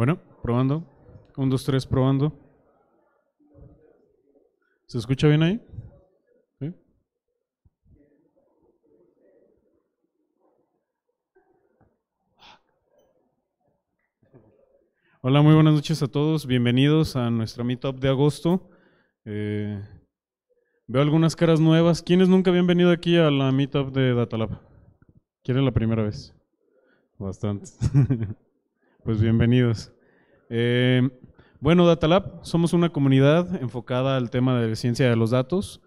Bueno, probando. Un, dos, tres, probando. ¿Se escucha bien ahí? Hola, muy buenas noches a todos. Bienvenidos a nuestra meetup de agosto. Eh, veo algunas caras nuevas. ¿Quiénes nunca habían venido aquí a la meetup de Datalab? es la primera vez? Bastante. Pues bienvenidos. Eh, bueno, Datalab, somos una comunidad enfocada al tema de ciencia de los datos.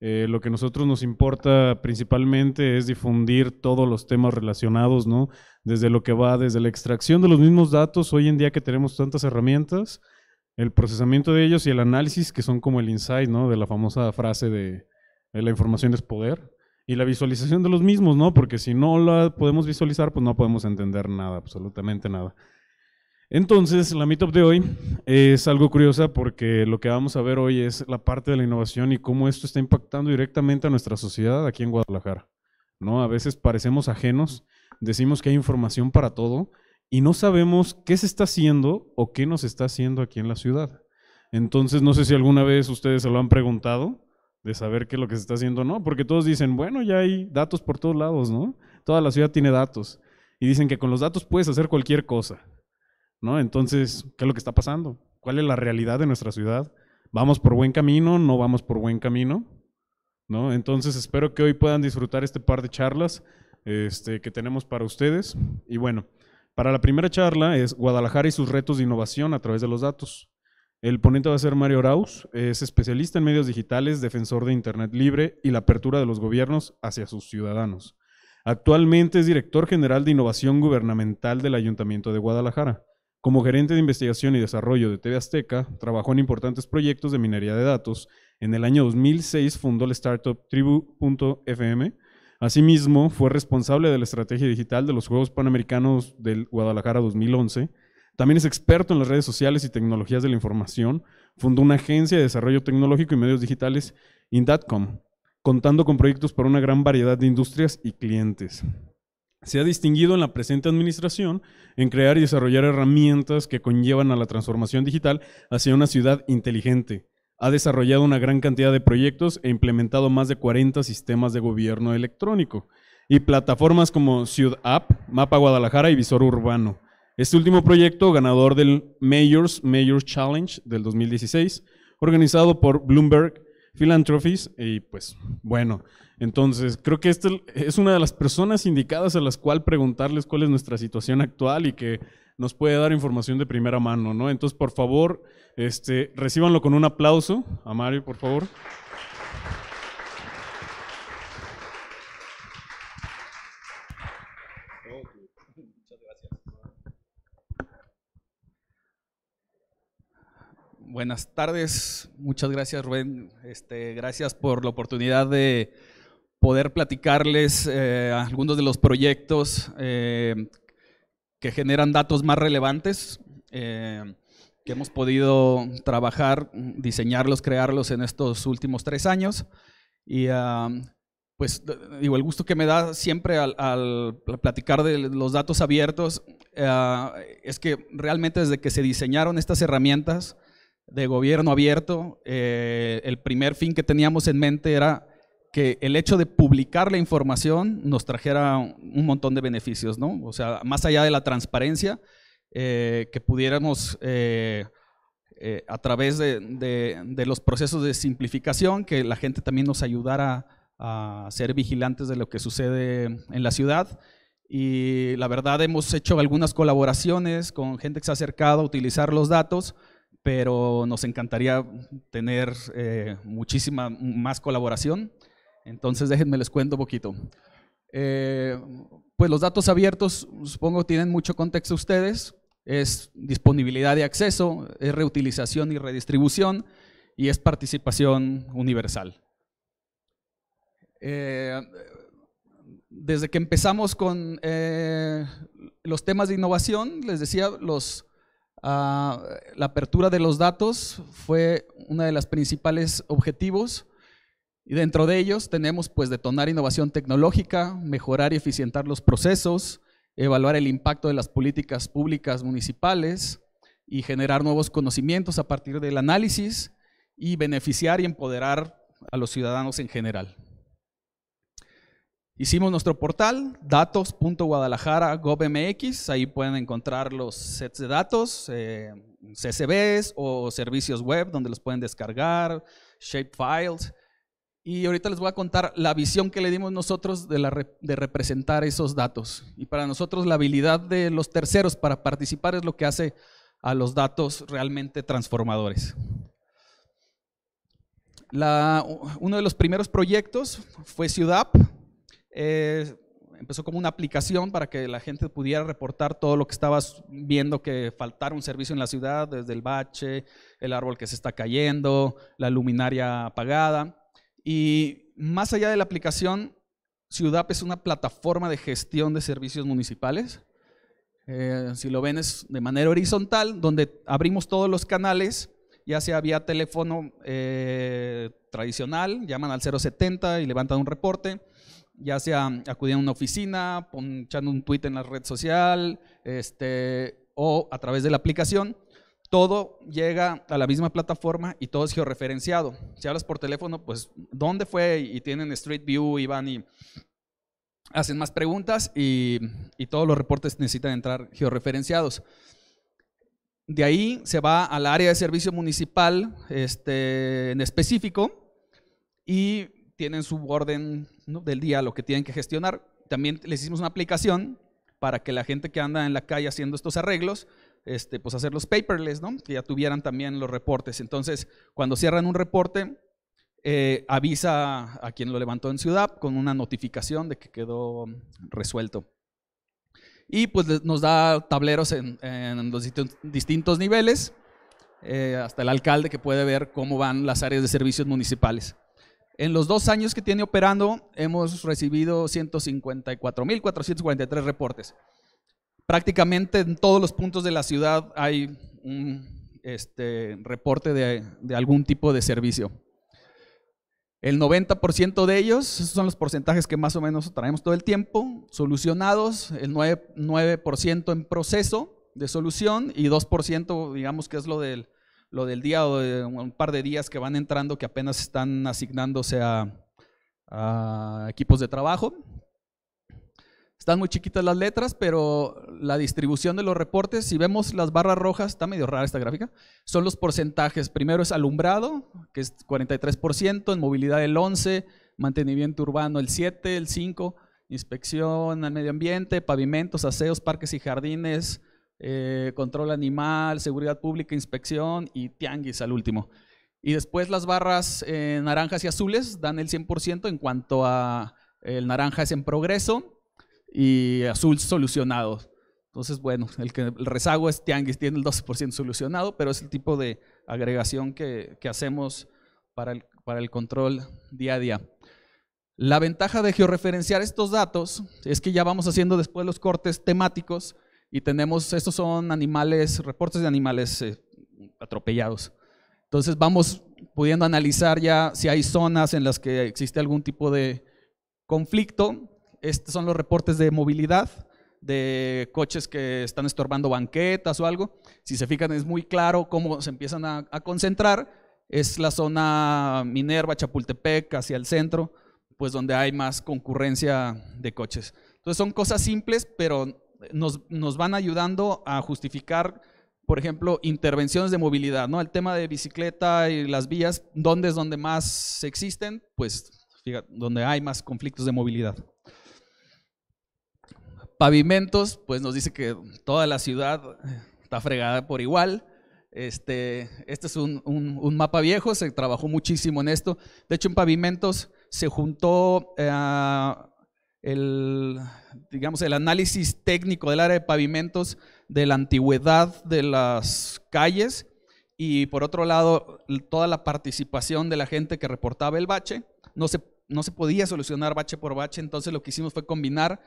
Eh, lo que a nosotros nos importa principalmente es difundir todos los temas relacionados, ¿no? Desde lo que va, desde la extracción de los mismos datos, hoy en día que tenemos tantas herramientas, el procesamiento de ellos y el análisis, que son como el insight, ¿no? De la famosa frase de, la información es poder. Y la visualización de los mismos, ¿no? Porque si no la podemos visualizar, pues no podemos entender nada, absolutamente nada. Entonces, la meetup de hoy es algo curiosa porque lo que vamos a ver hoy es la parte de la innovación y cómo esto está impactando directamente a nuestra sociedad aquí en Guadalajara. ¿no? A veces parecemos ajenos, decimos que hay información para todo y no sabemos qué se está haciendo o qué nos está haciendo aquí en la ciudad. Entonces, no sé si alguna vez ustedes se lo han preguntado de saber qué es lo que se está haciendo, ¿no? Porque todos dicen, bueno, ya hay datos por todos lados, ¿no? Toda la ciudad tiene datos. Y dicen que con los datos puedes hacer cualquier cosa. ¿no? Entonces, ¿qué es lo que está pasando? ¿Cuál es la realidad de nuestra ciudad? ¿Vamos por buen camino? ¿No vamos por buen camino? ¿No? Entonces, espero que hoy puedan disfrutar este par de charlas este, que tenemos para ustedes. Y bueno, para la primera charla es Guadalajara y sus retos de innovación a través de los datos. El ponente va a ser Mario Raus, es especialista en medios digitales, defensor de Internet libre y la apertura de los gobiernos hacia sus ciudadanos. Actualmente es director general de innovación gubernamental del Ayuntamiento de Guadalajara. Como gerente de investigación y desarrollo de TV Azteca, trabajó en importantes proyectos de minería de datos. En el año 2006 fundó la startup Tribu.fm. Asimismo, fue responsable de la estrategia digital de los Juegos Panamericanos del Guadalajara 2011. También es experto en las redes sociales y tecnologías de la información. Fundó una agencia de desarrollo tecnológico y medios digitales, Indatcom, contando con proyectos para una gran variedad de industrias y clientes se ha distinguido en la presente administración en crear y desarrollar herramientas que conllevan a la transformación digital hacia una ciudad inteligente. Ha desarrollado una gran cantidad de proyectos e implementado más de 40 sistemas de gobierno electrónico y plataformas como CiudApp, Mapa Guadalajara y Visor Urbano. Este último proyecto, ganador del Mayors Mayor Challenge del 2016, organizado por Bloomberg, Philanthropies y pues bueno, entonces creo que esta es una de las personas indicadas a las cuales preguntarles cuál es nuestra situación actual y que nos puede dar información de primera mano, ¿no? Entonces, por favor, este, recíbanlo con un aplauso a Mario, por favor. buenas tardes. Muchas gracias, Rubén. Este, gracias por la oportunidad de poder platicarles eh, algunos de los proyectos eh, que generan datos más relevantes, eh, que hemos podido trabajar, diseñarlos, crearlos en estos últimos tres años. Y ah, pues digo, el gusto que me da siempre al, platicar de los datos abiertos es que realmente desde que se diseñaron estas herramientas, de gobierno abierto, eh, el primer fin que teníamos en mente era que el hecho de publicar la información nos trajera un montón de beneficios, ¿no? O sea, más allá de la transparencia, eh, que pudiéramos, eh, a través de, de, los procesos de simplificación, que la gente también nos ayudara a ser vigilantes de lo que sucede en la ciudad. Y la verdad hemos hecho algunas colaboraciones con gente que se ha acercado a utilizar los datos pero nos encantaría tener eh, muchísima más colaboración. Entonces déjenme les cuento un poquito. Eh, pues los datos abiertos, supongo, tienen mucho contexto ustedes. Es disponibilidad de acceso, es reutilización y redistribución, y es participación universal. Eh, desde que empezamos con los temas de innovación, les decía, los, Ah, la apertura de los datos fue uno de los principales objetivos y dentro de ellos tenemos pues detonar innovación tecnológica, mejorar y eficientar los procesos, evaluar el impacto de las políticas públicas municipales y generar nuevos conocimientos a partir del análisis y beneficiar y empoderar a los ciudadanos en general. Hicimos nuestro portal, datos.guadalajara.gov.mx, ahí pueden encontrar los sets de datos, eh, o servicios web donde los pueden descargar, shapefiles. Y ahorita les voy a contar la visión que le dimos nosotros de, la, de representar esos datos. Y para nosotros la habilidad de los terceros para participar es lo que hace a los datos realmente transformadores. uno de los primeros proyectos fue Ciudad empezó como una aplicación para que la gente pudiera reportar todo lo que estaba viendo que faltara un servicio en la ciudad, desde el bache, el árbol que se está cayendo, la luminaria apagada. Y más allá de la aplicación, Ciudad es una plataforma de gestión de servicios municipales. Eh, si lo ven es de manera horizontal, donde abrimos todos los canales, ya sea vía teléfono eh, tradicional, llaman al 070 y levantan un reporte ya sea acudiendo a una oficina, echando un tweet en la red social, este, o a través de la aplicación, todo llega a la misma plataforma y todo es georreferenciado. Si hablas por teléfono, pues dónde fue y tienen Street View y van y hacen más preguntas y, y todos los reportes necesitan entrar georreferenciados. De ahí se va al área de servicio municipal este, en específico y tienen su orden del día lo que tienen que gestionar. También les hicimos una aplicación para que la gente que anda en la calle haciendo estos arreglos, este, pues hacer los paperless, ¿no? que ya tuvieran también los reportes. Entonces, cuando cierran un reporte, eh, avisa a quien lo levantó en Ciudad con una notificación de que quedó resuelto. Y pues nos da tableros en, los distintos niveles, eh, hasta el alcalde que puede ver cómo van las áreas de servicios municipales. En los dos años que tiene operando, hemos recibido 154.443 reportes. Prácticamente en todos los puntos de la ciudad hay un este, reporte de, algún tipo de servicio. El 90% de ellos, esos son los porcentajes que más o menos traemos todo el tiempo, solucionados, el 9 en proceso de solución y 2%, digamos que es lo del lo del día o de un par de días que van entrando que apenas están asignándose a, a equipos de trabajo. Están muy chiquitas las letras, pero la distribución de los reportes, si vemos las barras rojas, está medio rara esta gráfica, son los porcentajes. Primero es alumbrado, que es 43%, en movilidad el 11%, mantenimiento urbano el 7%, el 5%, inspección al medio ambiente, pavimentos, aseos, parques y jardines, eh, control animal, seguridad pública, inspección y tianguis al último. Y después las barras eh, naranjas y azules dan el 100% en cuanto a el naranja es en progreso y azul solucionado. Entonces, bueno, el, que, el rezago es tianguis, tiene el 12% solucionado, pero es el tipo de agregación que, hacemos para el, para el control día a día. La ventaja de georreferenciar estos datos es que ya vamos haciendo después los cortes temáticos y tenemos, estos son animales, reportes de animales eh, atropellados. Entonces vamos pudiendo analizar ya si hay zonas en las que existe algún tipo de conflicto. Estos son los reportes de movilidad de coches que están estorbando banquetas o algo. Si se fijan es muy claro cómo se empiezan a, a concentrar. Es la zona Minerva, Chapultepec, hacia el centro, pues donde hay más concurrencia de coches. Entonces son cosas simples, pero nos, van ayudando a justificar por ejemplo, intervenciones de movilidad, ¿no? El tema de bicicleta y las vías, ¿dónde es donde más existen? Pues, fíjate, donde hay más conflictos de movilidad. Pavimentos, pues nos dice que toda la ciudad está fregada por igual. Este, este es un, mapa viejo, se trabajó muchísimo en esto. De hecho, en pavimentos se juntó a eh, el, digamos, el análisis técnico del área de pavimentos de la antigüedad de las calles y por otro lado toda la participación de la gente que reportaba el bache. No se, no se podía solucionar bache por bache, entonces lo que hicimos fue combinar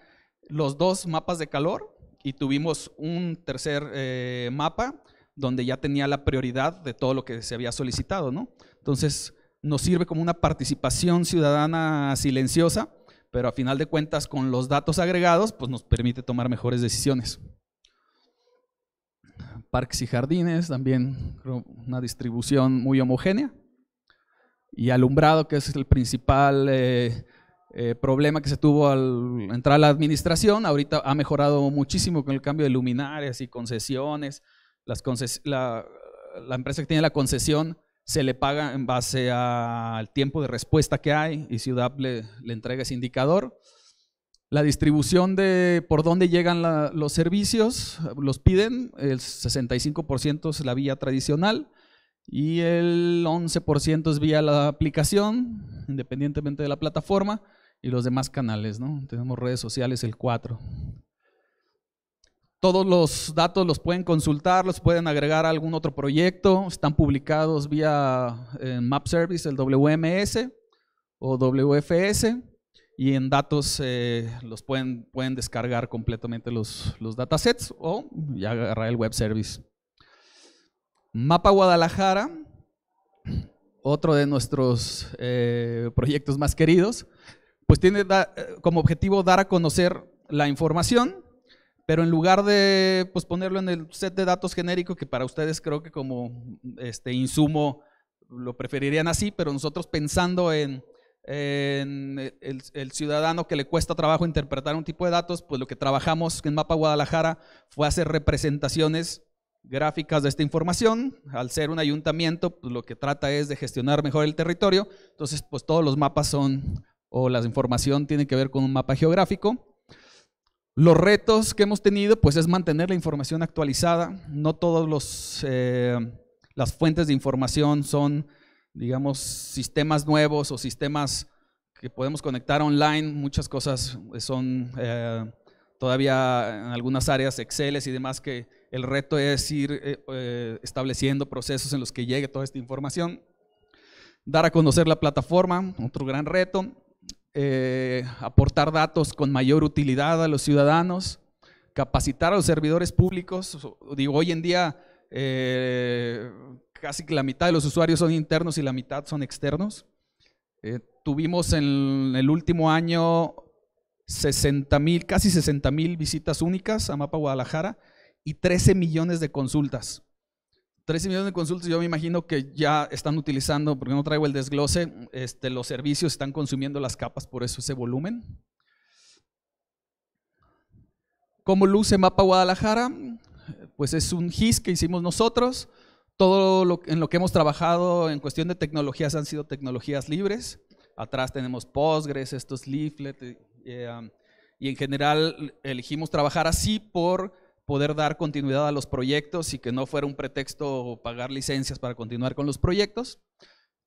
los dos mapas de calor y tuvimos un tercer eh, mapa donde ya tenía la prioridad de todo lo que se había solicitado, Entonces nos sirve como una participación ciudadana silenciosa pero a final de cuentas con los datos agregados, pues nos permite tomar mejores decisiones. Parques y jardines, también una distribución muy homogénea. Y alumbrado, que es el principal eh, eh, problema que se tuvo al entrar a la administración, ahorita ha mejorado muchísimo con el cambio de luminarias y concesiones. Las la, la empresa que tiene la concesión se le paga en base al tiempo de respuesta que hay y Ciudad le, le entrega ese indicador. La distribución de por dónde llegan los servicios, los piden, el 65% es la vía tradicional y el 11% es vía la aplicación, independientemente de la plataforma, y los demás canales, ¿no? Tenemos redes sociales el 4%. Todos los datos los pueden consultar, los pueden agregar a algún otro proyecto. Están publicados vía eh, Map Service, el WMS o WFS. Y en datos eh, los pueden, pueden descargar completamente los, los datasets o ya agarrar el web service. Mapa Guadalajara, otro de nuestros eh, proyectos más queridos, pues tiene como objetivo dar a conocer la información pero en lugar de pues, ponerlo en el set de datos genérico, que para ustedes creo que como este insumo lo preferirían así, pero nosotros pensando en, el, ciudadano que le cuesta trabajo interpretar un tipo de datos, pues lo que trabajamos en Mapa Guadalajara fue hacer representaciones gráficas de esta información. Al ser un ayuntamiento, pues lo que trata es de gestionar mejor el territorio. Entonces, pues todos los mapas son, o la información tiene que ver con un mapa geográfico. Los retos que hemos tenido, pues es mantener la información actualizada. No todas eh, las fuentes de información son, digamos, sistemas nuevos o sistemas que podemos conectar online. Muchas cosas son eh, todavía en algunas áreas Excel y demás que el reto es ir eh, estableciendo procesos en los que llegue toda esta información. Dar a conocer la plataforma, otro gran reto. Eh, aportar datos con mayor utilidad a los ciudadanos, capacitar a los servidores públicos. Digo, hoy en día eh, casi que la mitad de los usuarios son internos y la mitad son externos. Eh, tuvimos en el último año 60 casi 60 mil visitas únicas a Mapa Guadalajara y 13 millones de consultas. 13 millones de consultas, yo me imagino que ya están utilizando, porque no traigo el desglose, este, los servicios están consumiendo las capas, por eso ese volumen. ¿Cómo luce Mapa Guadalajara? Pues es un GIS que hicimos nosotros. Todo lo, en lo que hemos trabajado en cuestión de tecnologías han sido tecnologías libres. Atrás tenemos Postgres, estos leaflets. Eh, eh, y en general elegimos trabajar así por poder dar continuidad a los proyectos y que no fuera un pretexto pagar licencias para continuar con los proyectos.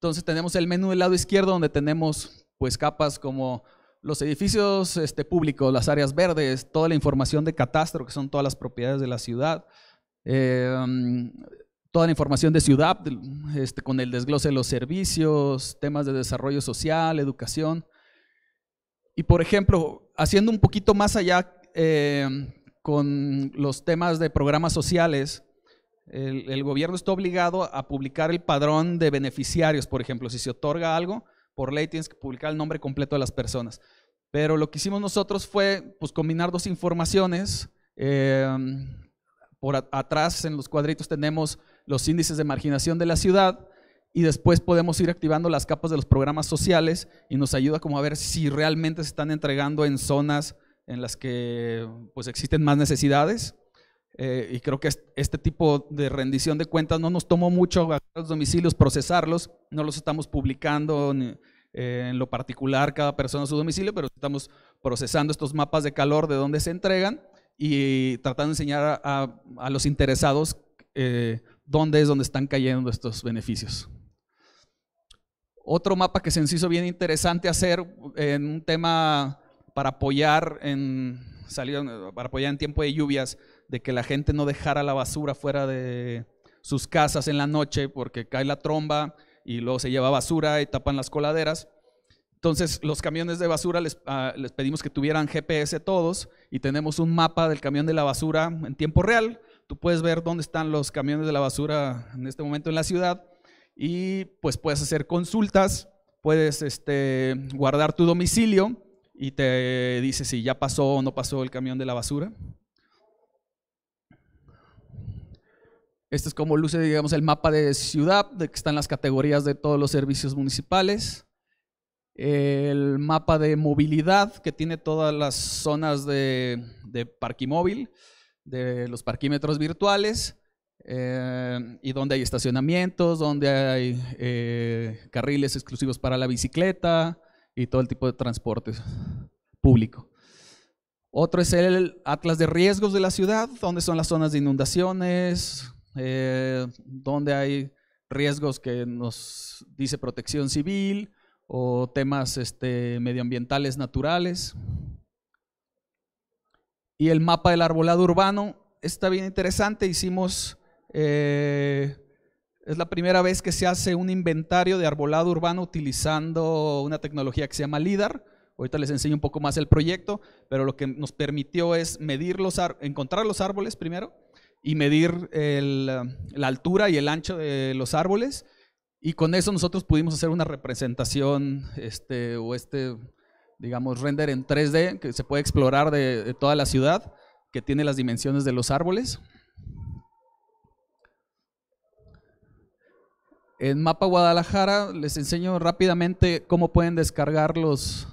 Entonces tenemos el menú del lado izquierdo donde tenemos pues capas como los edificios este, públicos, las áreas verdes, toda la información de catastro, que son todas las propiedades de la ciudad, em, toda la información de ciudad, este, con el desglose de los servicios, temas de desarrollo social, educación. Y por ejemplo, haciendo un poquito más allá, em, con los temas de programas sociales, el, gobierno está obligado a publicar el padrón de beneficiarios, por ejemplo, si se otorga algo, por ley tienes que publicar el nombre completo de las personas. Pero lo que hicimos nosotros fue pues, combinar dos informaciones. Em, por atrás en los cuadritos tenemos los índices de marginación de la ciudad y después podemos ir activando las capas de los programas sociales y nos ayuda como a ver si realmente se están entregando en zonas en las que pues existen más necesidades. Eh, y creo que este tipo de rendición de cuentas no nos tomó mucho a los domicilios procesarlos, no los estamos publicando eh, en lo particular cada persona a su domicilio, pero estamos procesando estos mapas de calor de dónde se entregan y tratando de enseñar a, los interesados eh, dónde es donde están cayendo estos beneficios. Otro mapa que se nos hizo bien interesante hacer en un tema para apoyar en para apoyar en tiempo de lluvias, de que la gente no dejara la basura fuera de sus casas en la noche porque cae la tromba y luego se lleva basura y tapan las coladeras. Entonces, los camiones de basura les, ah, pedimos que tuvieran GPS todos y tenemos un mapa del camión de la basura en tiempo real. Tú puedes ver dónde están los camiones de la basura en este momento en la ciudad y pues puedes hacer consultas, puedes este, guardar tu domicilio y te dice si ya pasó o no pasó el camión de la basura. Este es como luce, digamos, el mapa de ciudad, de que están las categorías de todos los servicios municipales. El mapa de movilidad, que tiene todas las zonas de, de parquimóvil, de los parquímetros virtuales, eh, y donde hay estacionamientos, donde hay eh, carriles exclusivos para la bicicleta, y todo el tipo de transporte público. Otro es el Atlas de Riesgos de la ciudad, donde son las zonas de inundaciones, eh, donde hay riesgos que nos dice protección civil o temas este, medioambientales naturales. Y el mapa del arbolado urbano está bien interesante. Hicimos eh, es la primera vez que se hace un inventario de arbolado urbano utilizando una tecnología que se llama LIDAR. Ahorita les enseño un poco más el proyecto, pero lo que nos permitió es medir los encontrar los árboles primero y medir eh, la altura y el ancho de los árboles. Y con eso nosotros pudimos hacer una representación este, o este, digamos, render en 3D que se puede explorar de toda la ciudad, que tiene las dimensiones de los árboles. En Mapa Guadalajara les enseño rápidamente cómo pueden descargar los,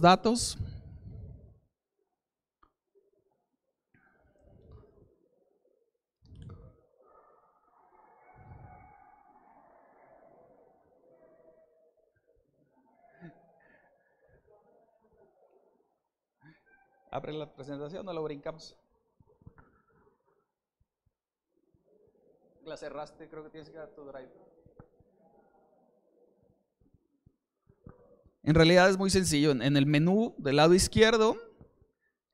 datos. Abre la presentación, no lo brincamos. la cerraste, creo que tienes que dar tu drive. En realidad es muy sencillo. En el menú del lado izquierdo,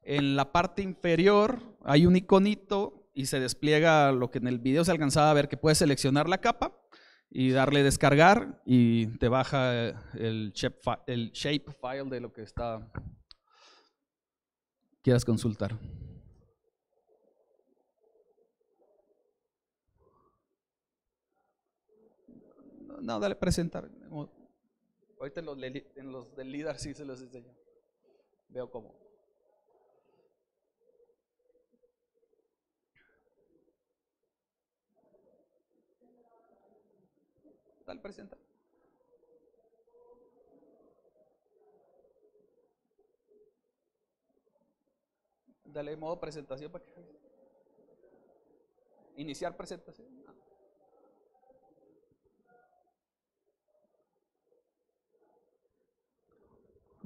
en la parte inferior, hay un iconito y se despliega lo que en el video se alcanzaba a ver, que puedes seleccionar la capa y darle descargar y te baja eh, el shape, file de lo que está quieras consultar. no, dale presentar. Ahorita en los, del líder sí se los enseño. Veo cómo. Dale presentar. Dale modo presentación para que. Iniciar presentación.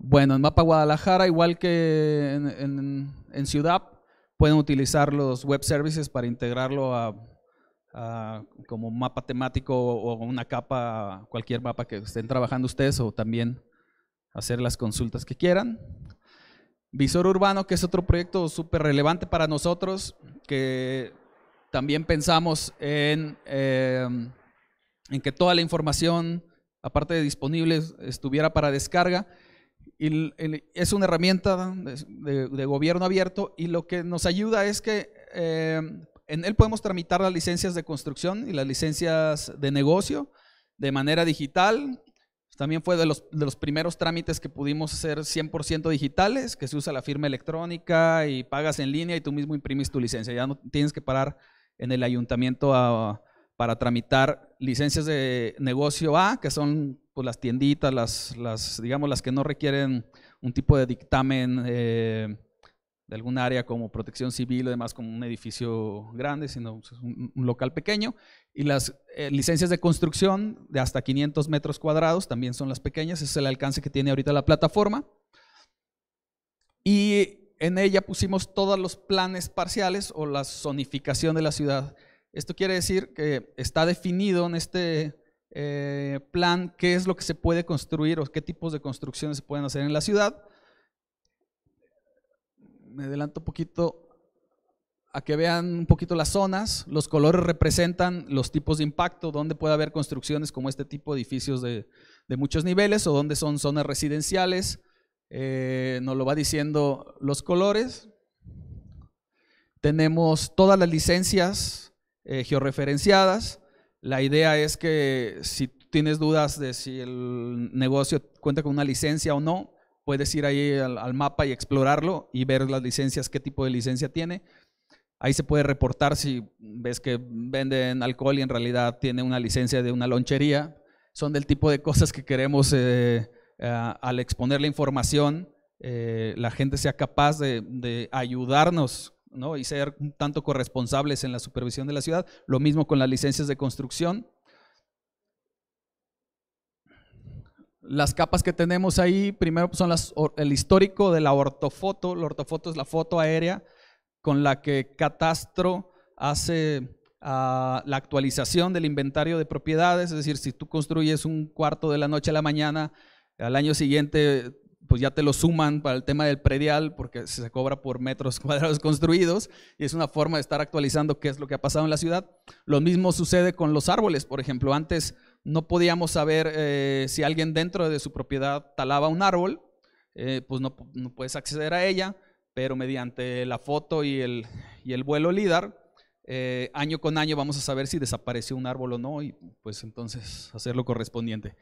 Bueno, en Mapa Guadalajara, igual que en, Ciudad, pueden utilizar los web services para integrarlo a, como mapa temático o una capa, cualquier mapa que estén trabajando ustedes o también hacer las consultas que quieran. Visor Urbano, que es otro proyecto súper relevante para nosotros, que también pensamos en, em, en que toda la información, aparte de disponible, estuviera para descarga es una herramienta de, gobierno abierto y lo que nos ayuda es que eh, en él podemos tramitar las licencias de construcción y las licencias de negocio de manera digital. También fue de los, de los primeros trámites que pudimos hacer 100% digitales, que se usa la firma electrónica y pagas en línea y tú mismo imprimes tu licencia. Ya no tienes que parar en el ayuntamiento para tramitar licencias de negocio A, que son pues, las tienditas, las, las, digamos, las que no requieren un tipo de dictamen eh, de algún área como protección civil o demás, como un edificio grande, sino pues, un, local pequeño. Y las eh, licencias de construcción de hasta 500 metros cuadrados también son las pequeñas, es el alcance que tiene ahorita la plataforma. Y en ella pusimos todos los planes parciales o la zonificación de la ciudad. Esto quiere decir que está definido en este eh, plan qué es lo que se puede construir o qué tipos de construcciones se pueden hacer en la ciudad. Me adelanto un poquito a que vean un poquito las zonas. Los colores representan los tipos de impacto, dónde puede haber construcciones como este tipo de edificios de, muchos niveles o dónde son zonas residenciales. Eh, nos lo va diciendo los colores. Tenemos todas las licencias eh, georreferenciadas. La idea es que si tienes dudas de si el negocio cuenta con una licencia o no, puedes ir ahí al, mapa y explorarlo y ver las licencias, qué tipo de licencia tiene. Ahí se puede reportar si ves que venden alcohol y en realidad tiene una licencia de una lonchería. Son del tipo de cosas que queremos eh, eh, al exponer la información, eh, la gente sea capaz de, de ayudarnos ¿no? y ser un tanto corresponsables en la supervisión de la ciudad. Lo mismo con las licencias de construcción. Las capas que tenemos ahí, primero son las, el histórico de la ortofoto. La ortofoto es la foto aérea con la que Catastro hace ah, la actualización del inventario de propiedades. Es decir, si tú construyes un cuarto de la noche a la mañana, al año siguiente pues ya te lo suman para el tema del predial porque se cobra por metros cuadrados construidos y es una forma de estar actualizando qué es lo que ha pasado en la ciudad. Lo mismo sucede con los árboles, por ejemplo, antes no podíamos saber eh, si alguien dentro de su propiedad talaba un árbol, eh, pues no, puedes acceder a ella, pero mediante la foto y el, vuelo LIDAR, eh, año con año vamos a saber si desapareció un árbol o no y pues entonces hacer lo correspondiente.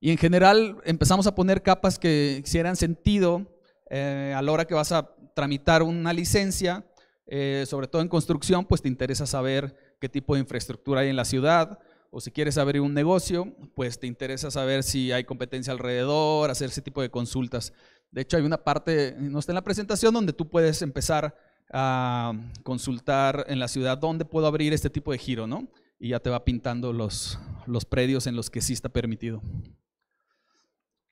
Y en general empezamos a poner capas que hicieran sentido eh, a la hora que vas a tramitar una licencia, eh, sobre todo en construcción, pues te interesa saber qué tipo de infraestructura hay en la ciudad, o si quieres abrir un negocio, pues te interesa saber si hay competencia alrededor, hacer ese tipo de consultas. De hecho, hay una parte, no está en la presentación, donde tú puedes empezar a consultar en la ciudad dónde puedo abrir este tipo de giro, ¿no? Y ya te va pintando los, los predios en los que sí está permitido.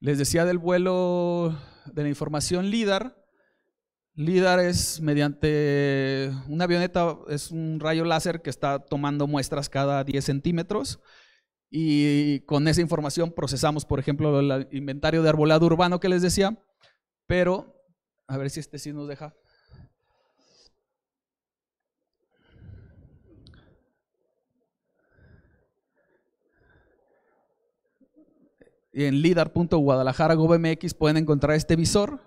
Les decía del vuelo de la información LIDAR. LIDAR es mediante una avioneta, es un rayo láser que está tomando muestras cada 10 centímetros y con esa información procesamos, por ejemplo, el inventario de arbolado urbano que les decía, pero a ver si este sí nos deja. en lidar.guadalajara.gov.mx pueden encontrar este visor.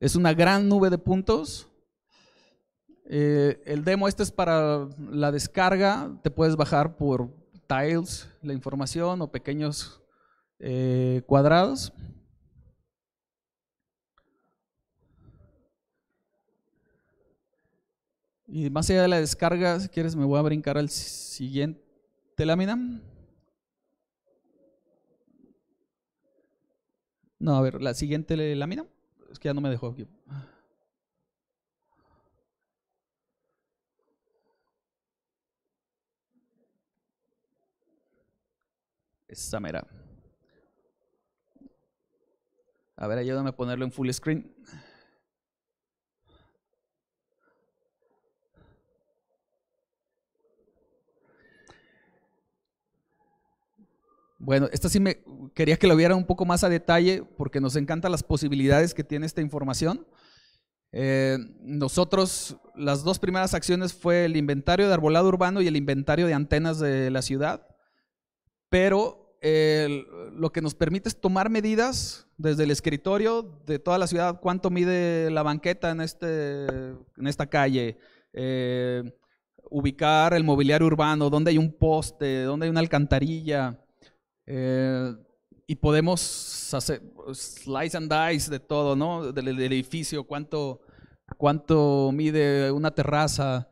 Es una gran nube de puntos. Eh, el demo este es para la descarga. Te puedes bajar por tiles la información o pequeños eh, cuadrados. Y más allá de la descarga, si quieres me voy a brincar al siguiente lámina. No, a ver, la siguiente lámina. Es que ya no me dejó aquí. Esa mera. A ver, ayúdame a ponerlo en full screen. Bueno, esta sí me quería que lo viera un poco más a detalle porque nos encantan las posibilidades que tiene esta información. Eh, nosotros, las dos primeras acciones fue el inventario de arbolado urbano y el inventario de antenas de la ciudad, pero lo que nos permite es tomar medidas desde el escritorio de toda la ciudad, cuánto mide la banqueta en, este, en esta calle, eh, ubicar el mobiliario urbano, dónde hay un poste, dónde hay una alcantarilla, eh, y podemos hacer slice and dice de todo, ¿no? Del, edificio, cuánto, cuánto mide una terraza.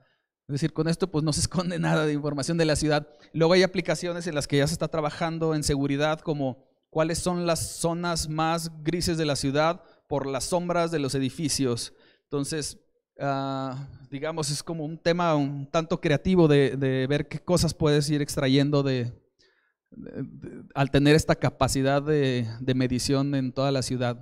Es decir, con esto pues no se esconde nada de información de la ciudad. Luego hay aplicaciones en las que ya se está trabajando en seguridad, como cuáles son las zonas más grises de la ciudad por las sombras de los edificios. Entonces, ah, digamos, es como un tema un tanto creativo de, de ver qué cosas puedes ir extrayendo de, al tener esta capacidad de, medición en toda la ciudad.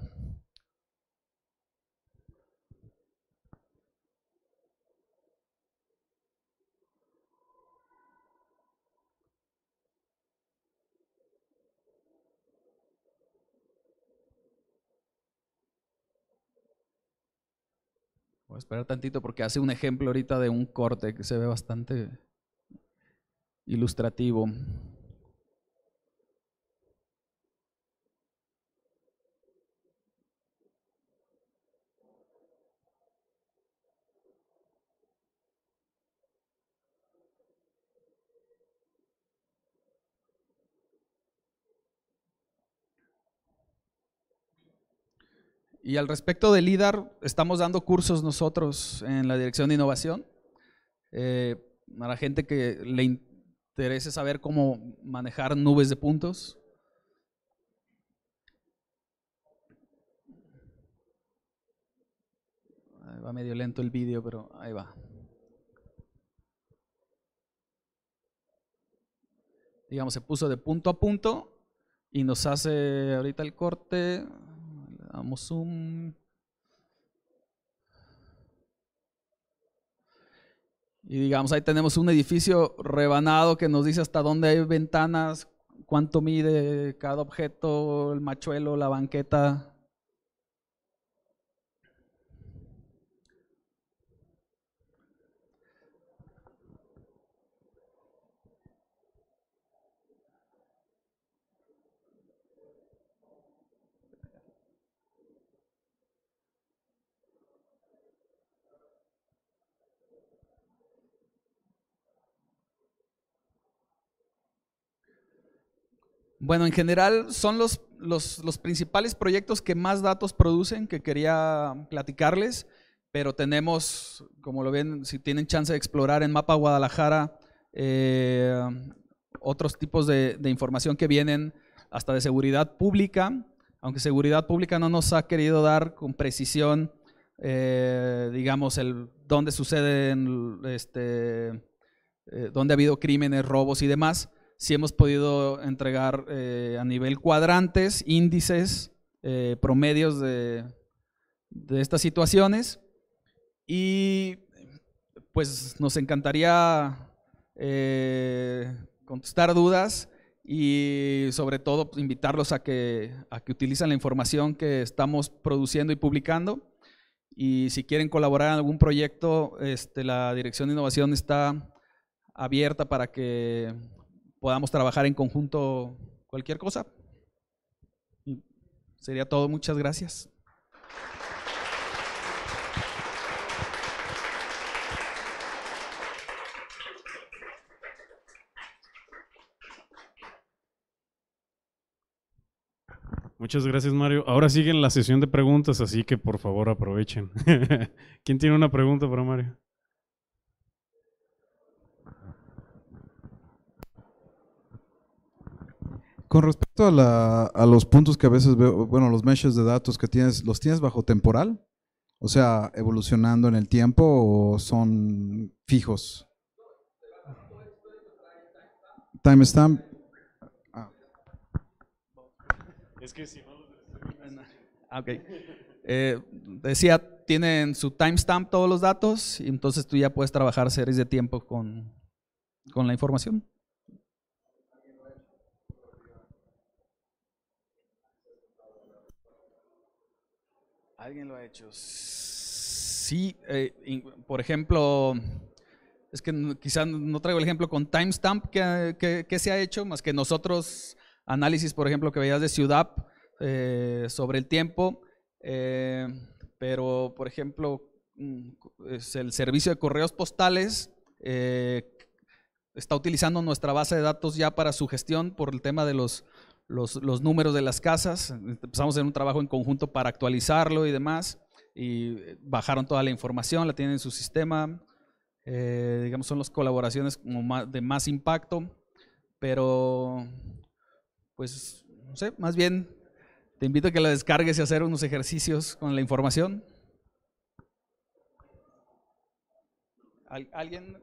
Voy a esperar tantito porque hace un ejemplo ahorita de un corte que se ve bastante ilustrativo. Y al respecto del LIDAR, estamos dando cursos nosotros en la Dirección de Innovación eh, a la gente que le interese saber cómo manejar nubes de puntos. va medio lento el vídeo, pero ahí va. Digamos, se puso de punto a punto y nos hace ahorita el corte. Hagamos zoom. Y digamos, ahí tenemos un edificio rebanado que nos dice hasta dónde hay ventanas, cuánto mide cada objeto, el machuelo, la banqueta, Bueno, en general son los, principales proyectos que más datos producen que quería platicarles, pero tenemos, como lo ven, si tienen chance de explorar en Mapa Guadalajara, eh, otros tipos de, información que vienen hasta de seguridad pública, aunque seguridad pública no nos ha querido dar con precisión, eh, digamos, el dónde suceden, este, eh, dónde ha habido crímenes, robos y demás si hemos podido entregar eh, a nivel cuadrantes, índices, eh, promedios de, estas situaciones. Y pues nos encantaría eh, contestar dudas y sobre todo pues, invitarlos a que, que utilicen la información que estamos produciendo y publicando. Y si quieren colaborar en algún proyecto, este, la Dirección de Innovación está abierta para que podamos trabajar en conjunto cualquier cosa. sería todo, muchas gracias. Muchas gracias, Mario. Ahora siguen la sesión de preguntas, así que por favor aprovechen. ¿Quién tiene una pregunta para Mario? Con respecto a, los puntos que a veces veo, bueno, los meshes de datos que tienes, ¿los tienes bajo temporal? O sea, evolucionando en el tiempo o son fijos? Timestamp. Es que si no ah, Ok. Eh, decía, tienen su timestamp todos los datos y entonces tú ya puedes trabajar series de tiempo con la información. ¿Alguien lo ha hecho? Sí, eh, por ejemplo, es que quizás no traigo el ejemplo con timestamp que, se ha hecho, más que nosotros, análisis, por ejemplo, que veías de Ciudad eh, sobre el tiempo, eh, pero, por ejemplo, mm, es el servicio de correos postales está utilizando nuestra base de datos ya para su gestión por el tema de los los, números de las casas, empezamos a hacer un trabajo en conjunto para actualizarlo y demás, y bajaron toda la información, la tienen en su sistema, eh, digamos, son las colaboraciones como de más impacto, pero pues, no sé, más bien te invito a que la descargues y hacer unos ejercicios con la información. ¿Alguien?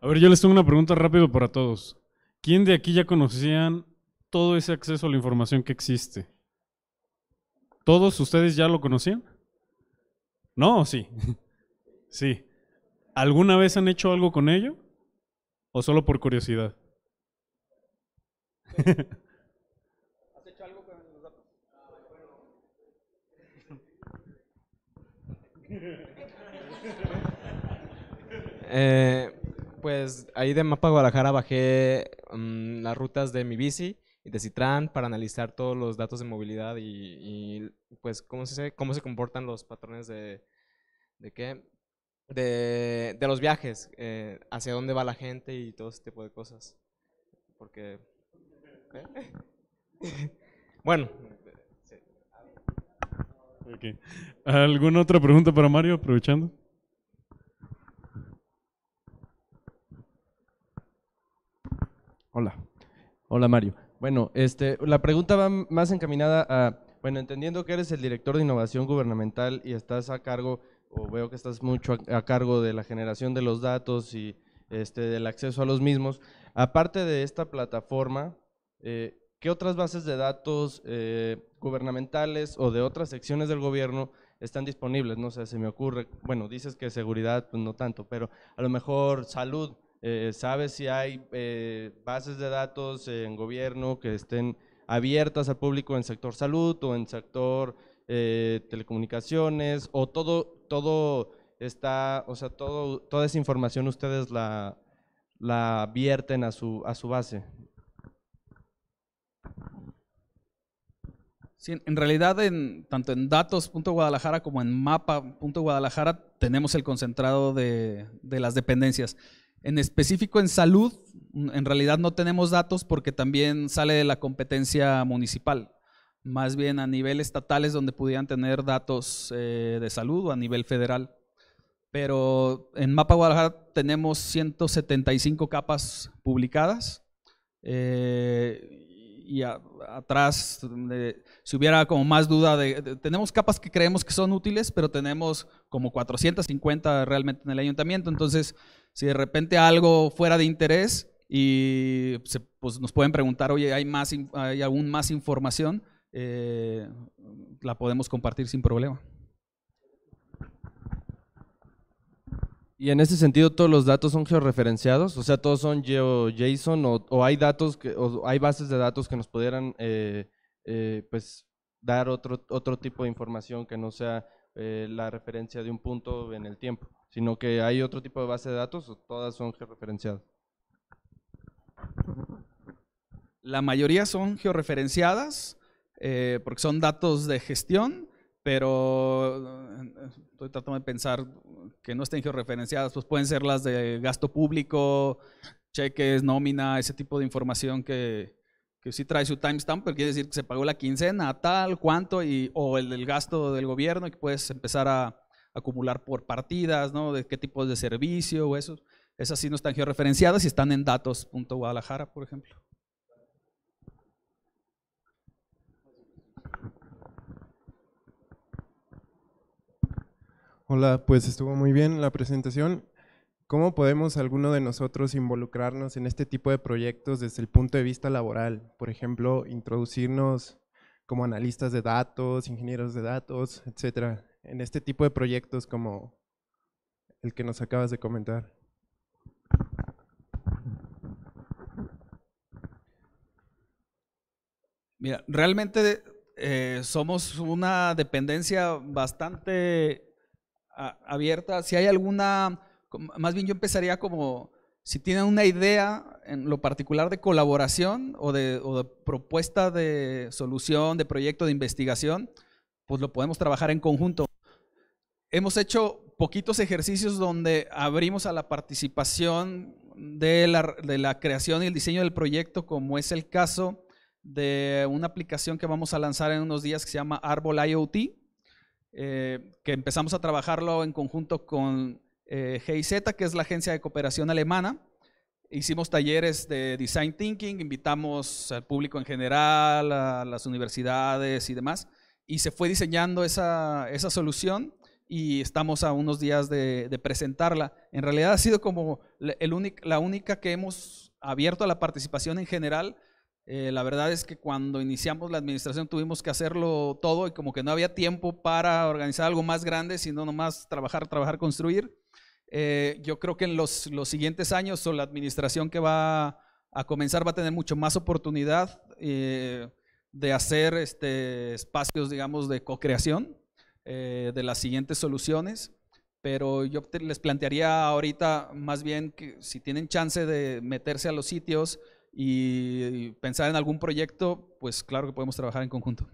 A ver, yo les tengo una pregunta rápido para todos. ¿Quién de aquí ya conocían todo ese acceso a la información que existe. ¿Todos ustedes ya lo conocían? No, sí. sí. ¿Alguna vez han hecho algo con ello? ¿O solo por curiosidad? ¿Has algo con los datos? Eh, pues ahí de Mapa Guadalajara bajé mm, las rutas de mi bici y de Citran para analizar todos los datos de movilidad y, pues cómo se, cómo se comportan los patrones de, de qué, de, los viajes, eh, hacia dónde va la gente y todo ese tipo de cosas. Porque... ¿eh? bueno. ¿Alguna otra pregunta para Mario, aprovechando? Hola. Hola Mario. Bueno, este, la pregunta va más encaminada a, bueno, entendiendo que eres el director de innovación gubernamental y estás a cargo, o veo que estás mucho a, cargo de la generación de los datos y este, del acceso a los mismos, aparte de esta plataforma, eh, ¿qué otras bases de datos eh, gubernamentales o de otras secciones del gobierno están disponibles? No sé, se me ocurre, bueno, dices que seguridad, pues no tanto, pero a lo mejor salud, eh, ¿sabe si hay eh, bases de datos en gobierno que estén abiertas al público en sector salud o en sector eh, telecomunicaciones o todo, todo está, o sea, todo, toda esa información ustedes la, la vierten a su, a su base. Sí, en realidad, en, tanto en datos.guadalajara como en mapa.guadalajara tenemos el concentrado de, de las dependencias. En específico en salud, en realidad no tenemos datos porque también sale de la competencia municipal. Más bien a nivel estatal es donde pudieran tener datos eh, de salud o a nivel federal. Pero en Mapa Guadalajara tenemos 175 capas publicadas. Eh, y atrás, si hubiera como más duda, de, tenemos capas que creemos que son útiles, pero tenemos como 450 realmente en el ayuntamiento. Entonces, si de repente algo fuera de interés y pues nos pueden preguntar, oye, ¿hay, más, hay aún más información? Eh, la podemos compartir sin problema. Y en ese sentido, todos los datos son georreferenciados, o sea, todos son GeoJSON o, hay datos, que, hay bases de datos que nos pudieran, eh, eh, pues, dar otro, otro tipo de información que no sea eh, la referencia de un punto en el tiempo, sino que hay otro tipo de base de datos o todas son georreferenciadas. La mayoría son georreferenciadas eh, porque son datos de gestión, pero eh, estoy tratando de pensar que no estén georreferenciadas, pues pueden ser las de gasto público, cheques, nómina, ese tipo de información que, que sí trae su timestamp, pero quiere decir que se pagó la quincena, tal, cuánto, y, o el, del gasto del gobierno, y que puedes empezar a acumular por partidas, ¿no? De qué tipo de servicio o eso. Esas sí no están georreferenciadas y están en datos.guadalajara, por ejemplo. Hola, pues estuvo muy bien la presentación. ¿Cómo podemos alguno de nosotros involucrarnos en este tipo de proyectos desde el punto de vista laboral? Por ejemplo, introducirnos como analistas de datos, ingenieros de datos, etcétera, en este tipo de proyectos como el que nos acabas de comentar. Mira, realmente eh, somos una dependencia bastante abierta. Si hay alguna más bien yo empezaría como, si tienen una idea en lo particular de colaboración o de, propuesta de solución, de proyecto de investigación, pues lo podemos trabajar en conjunto. Hemos hecho poquitos ejercicios donde abrimos a la participación de la, creación y el diseño del proyecto, como es el caso de una aplicación que vamos a lanzar en unos días que se llama Árbol IoT, eh, que empezamos a trabajarlo en conjunto con eh, GIZ, que es la agencia de cooperación alemana. Hicimos talleres de design thinking, invitamos al público en general, a las universidades y demás, y se fue diseñando esa, solución y estamos a unos días de, presentarla. En realidad ha sido como el la única que hemos abierto a la participación en general. Eh, la verdad es que cuando iniciamos la administración tuvimos que hacerlo todo y como que no había tiempo para organizar algo más grande, sino nomás trabajar, trabajar, construir. Eh, yo creo que en los, siguientes años o la administración que va a comenzar va a tener mucho más oportunidad eh, de hacer este, espacios, digamos, de co-creación eh, de las siguientes soluciones. Pero yo les plantearía ahorita más bien que si tienen chance de meterse a los sitios y pensar en algún proyecto, pues claro que podemos trabajar en conjunto.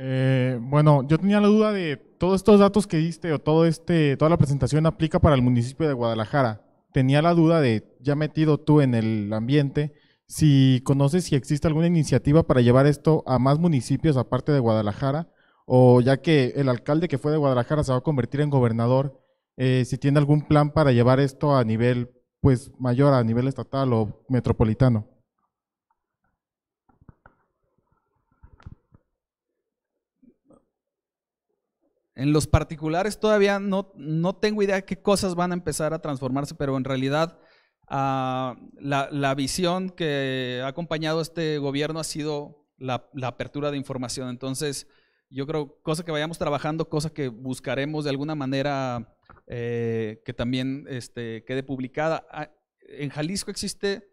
Eh, bueno, yo tenía la duda de todos estos datos que diste o todo este, toda la presentación aplica para el municipio de Guadalajara. Tenía la duda de, ya metido tú en el ambiente, si conoces si existe alguna iniciativa para llevar esto a más municipios aparte de Guadalajara, o ya que el alcalde que fue de Guadalajara se va a convertir en gobernador, eh, si tiene algún plan para llevar esto a nivel pues mayor, a nivel estatal o metropolitano. En los particulares todavía no, no tengo idea qué cosas van a empezar a transformarse, pero en realidad ah, la, visión que ha acompañado este gobierno ha sido la, apertura de información. Entonces, yo creo, cosa que vayamos trabajando, cosa que buscaremos de alguna manera eh, que también este, quede publicada. Ah, en Jalisco existe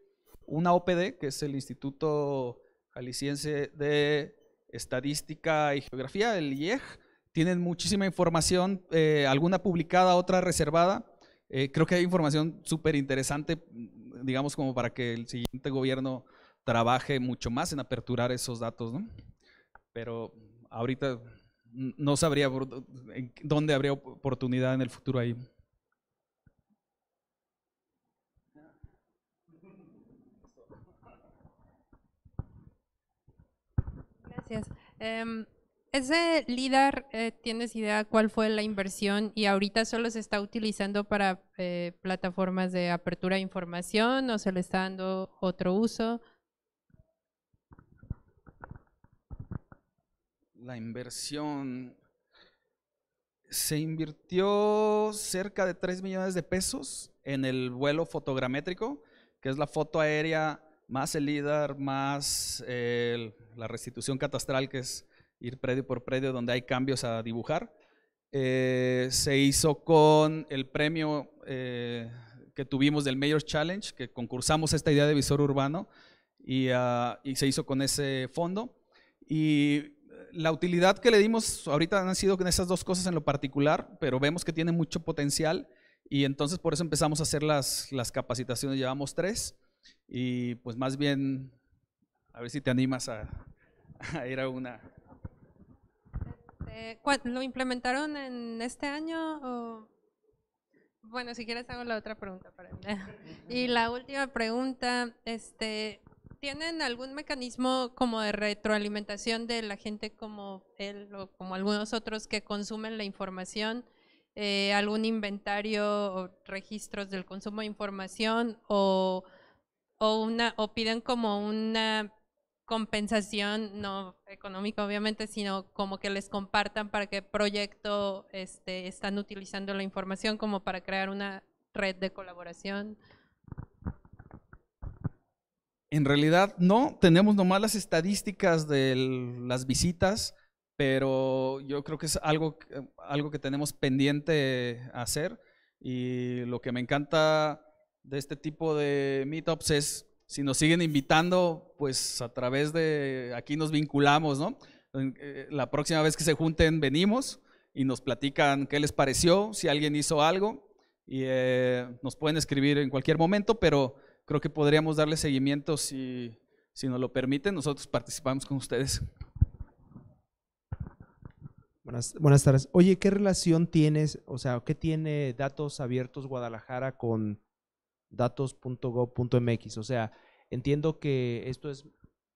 una OPD, que es el Instituto Jalisciense de Estadística y Geografía, el IEG, tienen muchísima información, eh, alguna publicada, otra reservada. Eh, creo que hay información súper interesante, digamos, como para que el siguiente gobierno trabaje mucho más en aperturar esos datos, ¿no? Pero ahorita no sabría dónde habría oportunidad en el futuro ahí. Gracias. Em, ¿Ese LIDAR eh, tienes idea cuál fue la inversión y ahorita solo se está utilizando para eh, plataformas de apertura de información o se le está dando otro uso? La inversión se invirtió cerca de 3 millones de pesos en el vuelo fotogramétrico, que es la foto aérea más el LIDAR, más eh, la restitución catastral, que es ir predio por predio donde hay cambios a dibujar. Eh, se hizo con el premio eh, que tuvimos del mayor Challenge, que concursamos esta idea de visor urbano ah, y, se hizo con ese fondo. Y la utilidad que le dimos ahorita han sido con esas dos cosas en lo particular, pero vemos que tiene mucho potencial y entonces por eso empezamos a hacer las, las capacitaciones, llevamos tres y pues más bien, a ver si te animas a, a ir a una. Eh, ¿Lo implementaron en este año? Bueno, si quieres hago la otra pregunta para y la última pregunta, este, ¿tienen algún mecanismo como de retroalimentación de la gente como él o como algunos otros que consumen la información? Eh, ¿Algún inventario o registros del consumo de información o, o, una, o piden como una compensación, no económica obviamente, sino como que les compartan para qué proyecto este, están utilizando la información como para crear una red de colaboración. En realidad no, tenemos nomás las estadísticas de las visitas, pero yo creo que es algo, algo que tenemos pendiente hacer y lo que me encanta de este tipo de meetups es si nos siguen invitando, pues a través de aquí nos vinculamos, ¿no? Eh, la próxima vez que se junten venimos y nos platican qué les pareció, si alguien hizo algo y eh, nos pueden escribir en cualquier momento, pero creo que podríamos darle seguimiento si, si nos lo permiten. Nosotros participamos con ustedes. buenas tardes. Oye, ¿qué relación tienes, o sea, qué tiene Datos Abiertos Guadalajara con datos.gov.mx. O sea, entiendo que esto es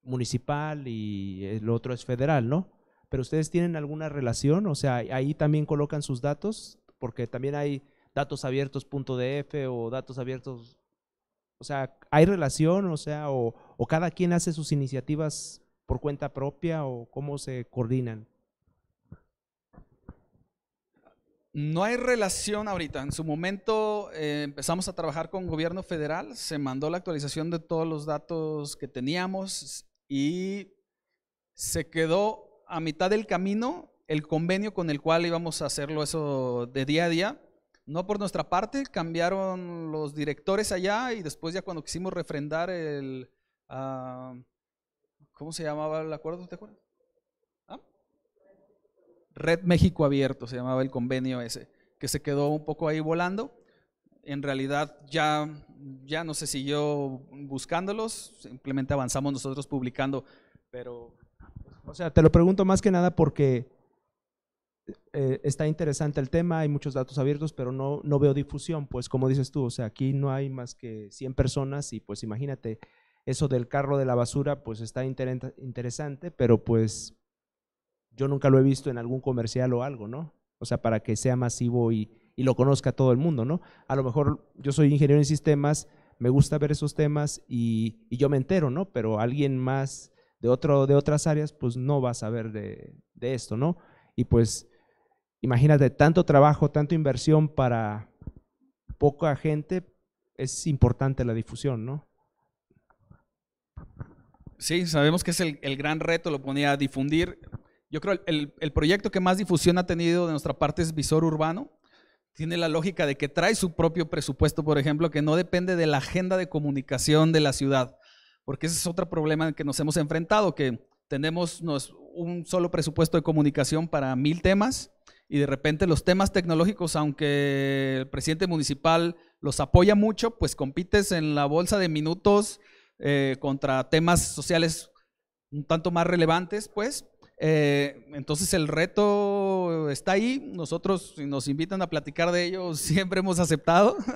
municipal y el otro es federal, ¿no? Pero ustedes tienen alguna relación, o sea, ahí también colocan sus datos, porque también hay datosabiertos.df o datos abiertos, o sea, ¿hay relación, o sea, o cada quien hace sus iniciativas por cuenta propia o cómo se coordinan? no hay relación ahorita. En su momento eh, empezamos a trabajar con gobierno federal, se mandó la actualización de todos los datos que teníamos y se quedó a mitad del camino el convenio con el cual íbamos a hacerlo eso de día a día. No por nuestra parte, cambiaron los directores allá y después ya cuando quisimos refrendar el... Ah, ¿Cómo se llamaba el acuerdo? ¿Te acuerdas? Red México Abierto, se llamaba el convenio ese, que se quedó un poco ahí volando. En realidad ya, ya no se siguió buscándolos, simplemente avanzamos nosotros publicando, pero... O sea, te lo pregunto más que nada porque eh, está interesante el tema, hay muchos datos abiertos, pero no, no veo difusión, pues como dices tú, o sea, aquí no hay más que 100 personas y pues imagínate, eso del carro de la basura pues está interesante, pero pues yo nunca lo he visto en algún comercial o algo, ¿no? O sea, para que sea masivo y, y lo conozca todo el mundo, ¿no? A lo mejor yo soy ingeniero en sistemas, me gusta ver esos temas y, yo me entero, ¿no? Pero alguien más de, otro, de otras áreas, pues no va a saber de, esto, ¿no? Y pues imagínate, tanto trabajo, tanto inversión para poca gente, es importante la difusión, ¿no? Sí, sabemos que es el, el gran reto, lo ponía a difundir. Yo creo el, el proyecto que más difusión ha tenido de nuestra parte es Visor Urbano. Tiene la lógica de que trae su propio presupuesto, por ejemplo, que no depende de la agenda de comunicación de la ciudad, porque ese es otro problema que nos hemos enfrentado, que tenemos un solo presupuesto de comunicación para mil temas y de repente los temas tecnológicos, aunque el presidente municipal los apoya mucho, pues compites en la bolsa de minutos eh, contra temas sociales un tanto más relevantes, pues, eh, entonces el reto está ahí, nosotros si nos invitan a platicar de ello, siempre hemos aceptado.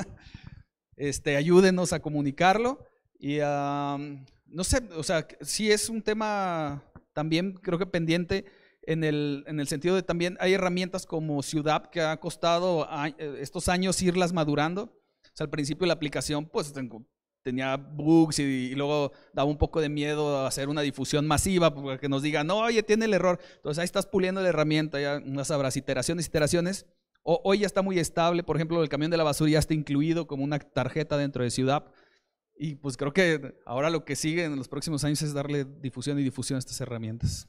Este, ayúdenos a comunicarlo y no sé, o sea, sí es un tema también creo que pendiente en el, sentido de también hay herramientas como Ciudad que ha costado eh, estos años irlas madurando. O sea, al principio la aplicación pues tenía bugs y, luego daba un poco de miedo a hacer una difusión masiva porque nos digan, no, oye, tiene el error. Entonces ahí estás puliendo la herramienta, ya no sabrás, iteraciones, iteraciones. O, hoy ya está muy estable, por ejemplo, el camión de la basura ya está incluido como una tarjeta dentro de Ciudad. Y pues creo que ahora lo que sigue en los próximos años es darle difusión y difusión a estas herramientas.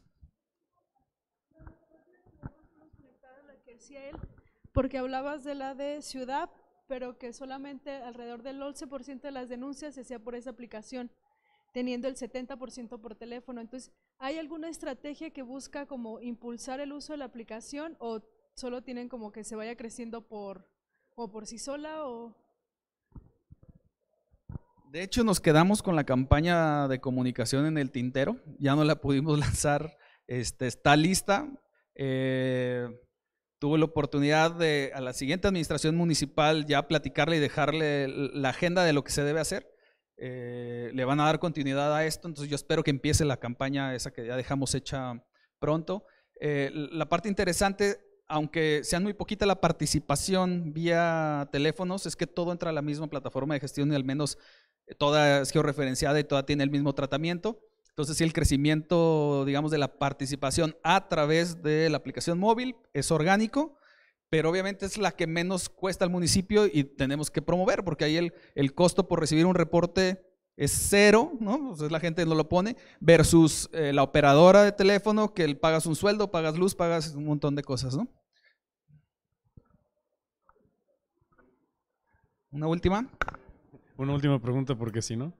Porque hablabas de la de Ciudad pero que solamente alrededor del 11% de las denuncias se hacía por esa aplicación, teniendo el 70% por teléfono. Entonces, ¿hay alguna estrategia que busca como impulsar el uso de la aplicación o solo tienen como que se vaya creciendo por o por sí sola o de hecho, nos quedamos con la campaña de comunicación en el tintero. Ya no la pudimos lanzar. Este, está lista. Eh, tuve la oportunidad de a la siguiente administración municipal ya platicarle y dejarle la agenda de lo que se debe hacer. Eh, le van a dar continuidad a esto, entonces yo espero que empiece la campaña esa que ya dejamos hecha pronto. Eh, la parte interesante, aunque sea muy poquita la participación vía teléfonos, es que todo entra a la misma plataforma de gestión y al menos eh, toda es georreferenciada y toda tiene el mismo tratamiento. Entonces, sí, el crecimiento, digamos, de la participación a través de la aplicación móvil es orgánico, pero obviamente es la que menos cuesta al municipio y tenemos que promover, porque ahí el, costo por recibir un reporte es cero, ¿no? Entonces la gente no lo pone, versus eh, la operadora de teléfono que pagas un sueldo, pagas luz, pagas un montón de cosas, ¿no? Una última. Una última pregunta, porque si no.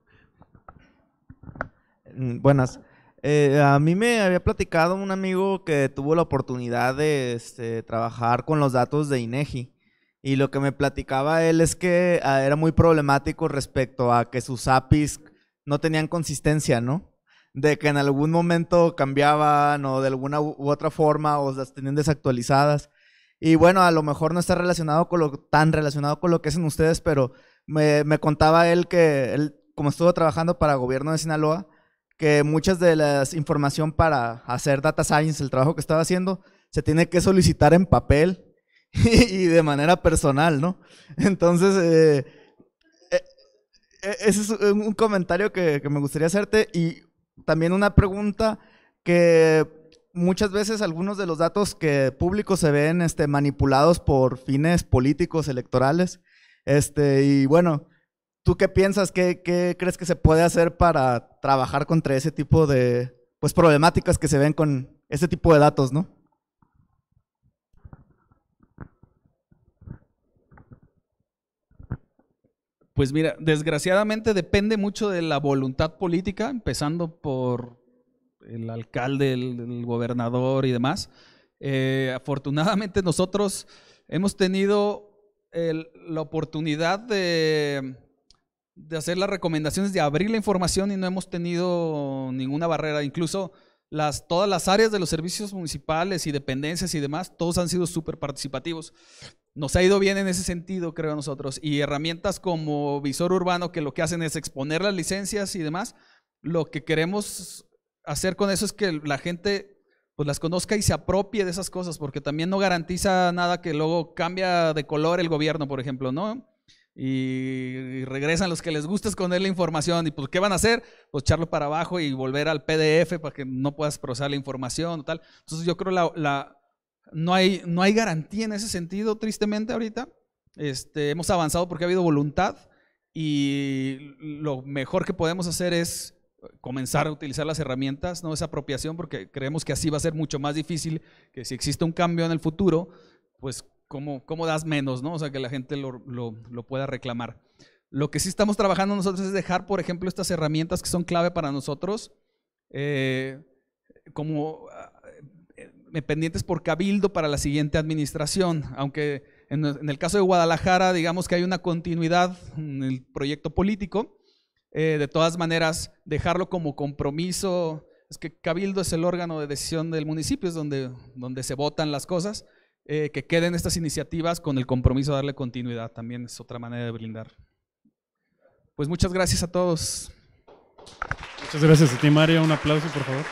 Mm, buenas. Eh, a mí me había platicado un amigo que tuvo la oportunidad de este, trabajar con los datos de INEGI. Y lo que me platicaba él es que ah, era muy problemático respecto a que sus APIs no tenían consistencia, ¿no? De que en algún momento cambiaban o de alguna u otra forma o las tenían desactualizadas. Y bueno, a lo mejor no está relacionado con lo, tan relacionado con lo que hacen ustedes, pero me, contaba él que él, como estuvo trabajando para gobierno de Sinaloa, que muchas de las información para hacer data science, el trabajo que estaba haciendo, se tiene que solicitar en papel y de manera personal, ¿no? Entonces, eh, eh, eh, ese es un comentario que, me gustaría hacerte y también una pregunta que muchas veces algunos de los datos que públicos se ven este, manipulados por fines políticos, electorales, este, y bueno, ¿Tú qué piensas? ¿Qué, crees que se puede hacer para trabajar contra ese tipo de pues, problemáticas que se ven con ese tipo de datos, no? Pues mira, desgraciadamente depende mucho de la voluntad política, empezando por el alcalde, el, gobernador y demás. Eh, afortunadamente nosotros hemos tenido la oportunidad de de hacer las recomendaciones, de abrir la información y no hemos tenido ninguna barrera. Incluso las, todas las áreas de los servicios municipales y dependencias y demás, todos han sido súper participativos. Nos ha ido bien en ese sentido, creo nosotros. Y herramientas como Visor Urbano, que lo que hacen es exponer las licencias y demás, lo que queremos hacer con eso es que la gente pues las conozca y se apropie de esas cosas, porque también no garantiza nada que luego cambia de color el gobierno, por ejemplo, ¿no? y, regresan los que les gusta esconder la información. ¿Y pues qué van a hacer? Pues echarlo para abajo y volver al PDF para que no puedas procesar la información o tal. Entonces yo creo la, la no, hay, no hay garantía en ese sentido, tristemente ahorita. Este, hemos avanzado porque ha habido voluntad y lo mejor que podemos hacer es comenzar a utilizar las herramientas, no esa apropiación, porque creemos que así va a ser mucho más difícil que si existe un cambio en el futuro, pues cómo, das menos, ¿no? O sea, que la gente lo, lo, pueda reclamar. Lo que sí estamos trabajando nosotros es dejar, por ejemplo, estas herramientas que son clave para nosotros, eh, como ah, eh, pendientes por cabildo para la siguiente administración, aunque en, el caso de Guadalajara, digamos que hay una continuidad en el proyecto político, eh, de todas maneras, dejarlo como compromiso, es que cabildo es el órgano de decisión del municipio, es donde, donde se votan las cosas, eh, que queden estas iniciativas con el compromiso de darle continuidad. También es otra manera de brindar. Pues muchas gracias a todos. Muchas gracias a ti, Mario. Un aplauso, por favor.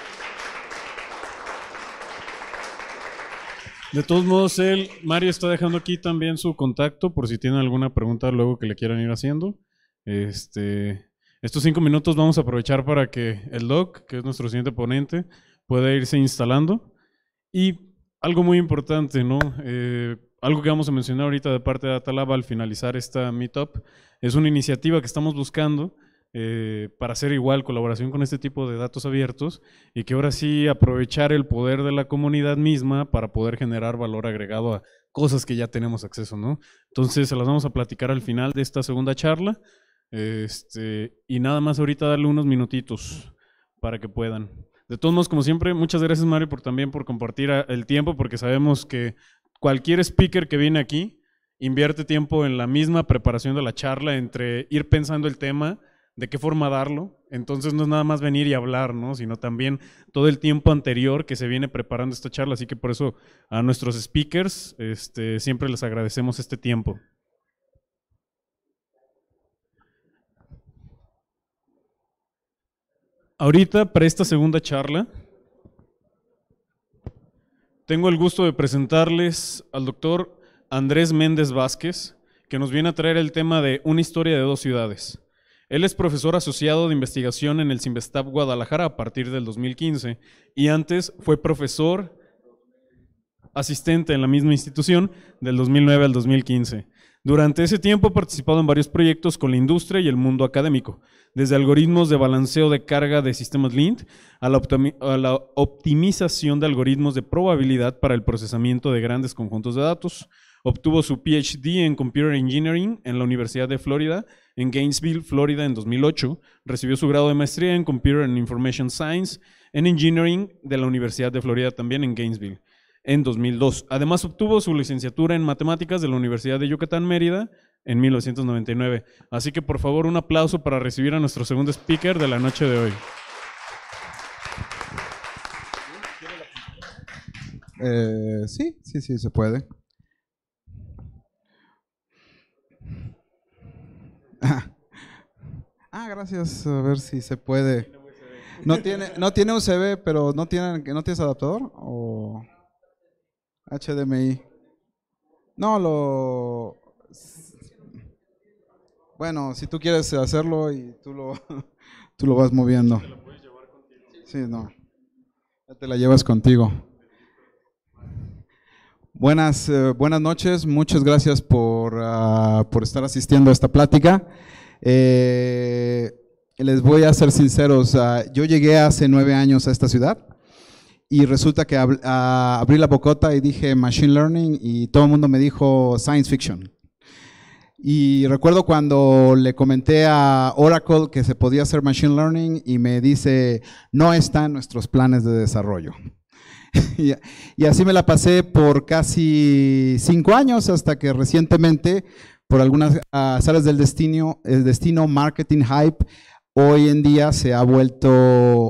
De todos modos, él, Mario está dejando aquí también su contacto por si tienen alguna pregunta luego que le quieran ir haciendo. Este, estos cinco minutos vamos a aprovechar para que el Doc, que es nuestro siguiente ponente, pueda irse instalando. Y algo muy importante, ¿no? Eh, algo que vamos a mencionar ahorita de parte de Atalaba al finalizar esta meetup es una iniciativa que estamos buscando eh, para hacer igual colaboración con este tipo de datos abiertos y que ahora sí aprovechar el poder de la comunidad misma para poder generar valor agregado a cosas que ya tenemos acceso, ¿no? Entonces se las vamos a platicar al final de esta segunda charla este, y nada más ahorita darle unos minutitos para que puedan. De todos modos, como siempre, muchas gracias Mario por también por compartir ah, el tiempo, porque sabemos que cualquier speaker que viene aquí invierte tiempo en la misma preparación de la charla, entre ir pensando el tema, de qué forma darlo. Entonces no es nada más venir y hablar, ¿no? sino también todo el tiempo anterior que se viene preparando esta charla. Así que por eso a nuestros speakers este, siempre les agradecemos este tiempo. Ahorita, para esta segunda charla, tengo el gusto de presentarles al doctor Andrés Méndez Vázquez, que nos viene a traer el tema de una historia de dos ciudades. Él es profesor asociado de investigación en el CIMBESTAP Guadalajara a partir del 2015 y antes fue profesor asistente en la misma institución del 2009 al 2015. Durante ese tiempo ha participado en varios proyectos con la industria y el mundo académico, desde algoritmos de balanceo de carga de sistemas Lint a la, a la optimización de algoritmos de probabilidad para el procesamiento de grandes conjuntos de datos. Obtuvo su PhD en Computer Engineering en la Universidad de Florida, en Gainesville, Florida, en 2008. Recibió su grado de maestría en Computer and Information Science en Engineering de la Universidad de Florida, también en Gainesville en 2002. Además obtuvo su licenciatura en matemáticas de la Universidad de Yucatán Mérida en 1999. Así que por favor un aplauso para recibir a nuestro segundo speaker de la noche de hoy. Eh, sí, sí, sí, se puede. Ah, ah, gracias. A ver si se puede. No tiene, no tiene USB, pero no tiene, no tienes adaptador o. HDMI. No, lo... Bueno, si tú quieres hacerlo y tú lo, tú lo vas moviendo. Sí, no. Ya te la llevas contigo. Buenas, eh, buenas noches, muchas gracias ah, por, estar asistiendo a esta plática. Eh, les voy a ser sinceros, ah, yo llegué hace nueve años a esta ciudad y resulta que abrí la bocota y dije Machine Learning y todo el mundo me dijo Science Fiction. Y recuerdo cuando le comenté a Oracle que se podía hacer Machine Learning y me dice, no está en nuestros planes de desarrollo. y, así me la pasé por casi cinco años hasta que recientemente, por algunas áreas del destino, el destino marketing hype, hoy en día se ha vuelto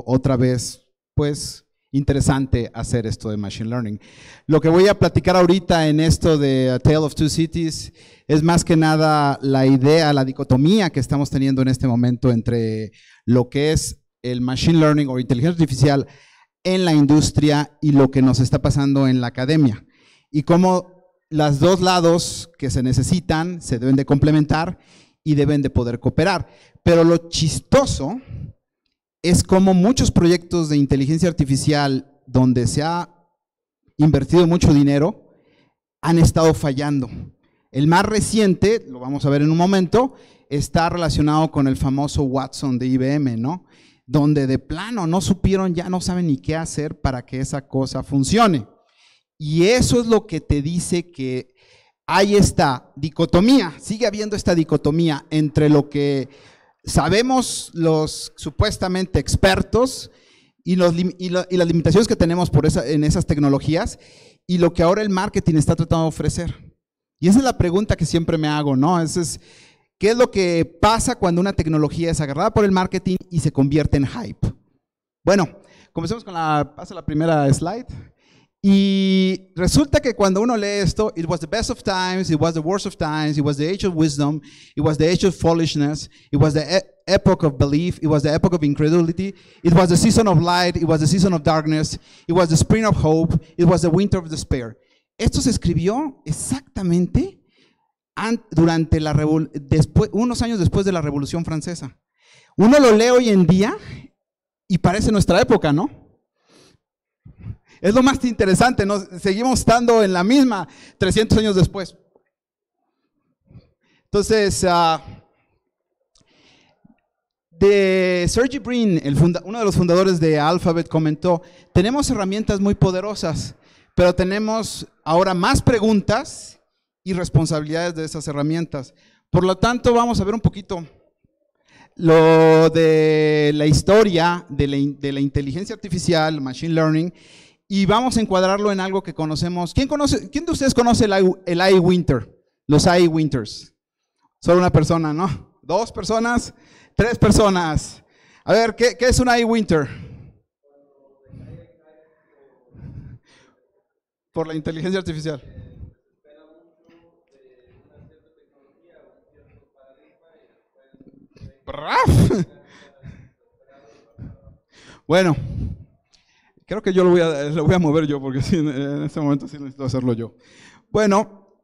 otra vez, pues, interesante hacer esto de Machine Learning. Lo que voy a platicar ahorita en esto de Tale of Two Cities es más que nada la idea, la dicotomía que estamos teniendo en este momento entre lo que es el Machine Learning o inteligencia artificial en la industria y lo que nos está pasando en la academia. Y cómo los dos lados que se necesitan se deben de complementar y deben de poder cooperar. Pero lo chistoso es como muchos proyectos de inteligencia artificial donde se ha invertido mucho dinero han estado fallando. El más reciente, lo vamos a ver en un momento, está relacionado con el famoso Watson de IBM, ¿no? Donde de plano no supieron, ya no saben ni qué hacer para que esa cosa funcione. Y eso es lo que te dice que hay esta dicotomía, sigue habiendo esta dicotomía entre lo que sabemos los supuestamente expertos y, las limitaciones que tenemos en esas tecnologías y lo que ahora el marketing está tratando de ofrecer. Y esa es la pregunta que siempre me hago, ¿no? es, ¿Qué es lo que pasa cuando una tecnología es agarrada por el marketing y se convierte en hype? Bueno, comencemos con la, pasa la primera slide. Y resulta que cuando uno lee esto, it was the best of times, it was the worst of times, it was the age of wisdom, it was the age of foolishness, it was the epoch of belief, it was the epoch of incredulity, it was the season of light, it was the season of darkness, it was the spring of hope, it was the winter of despair. Esto se escribió exactamente durante la después, unos años después de la Revolución Francesa. Uno lo lee hoy en día y parece nuestra época, ¿no? Es lo más interesante, seguimos estando en la misma 300 años después. Entonces, ah, de Sergey Brin, uno de los fundadores de Alphabet, comentó, tenemos herramientas muy poderosas, pero tenemos ahora más preguntas y responsabilidades de esas herramientas. Por lo tanto, vamos a ver un poquito lo de la historia de la inteligencia artificial, machine learning, y vamos a encuadrarlo en algo que conocemos. ¿Quién, conoce, quién de ustedes conoce el, el Winter? Los I Winters. Solo una persona, ¿no? Dos personas, tres personas. A ver, ¿qué, es un I Winter? Por la inteligencia artificial. Bueno, creo que yo lo voy a, mover yo, porque en este momento sí necesito hacerlo yo. Bueno,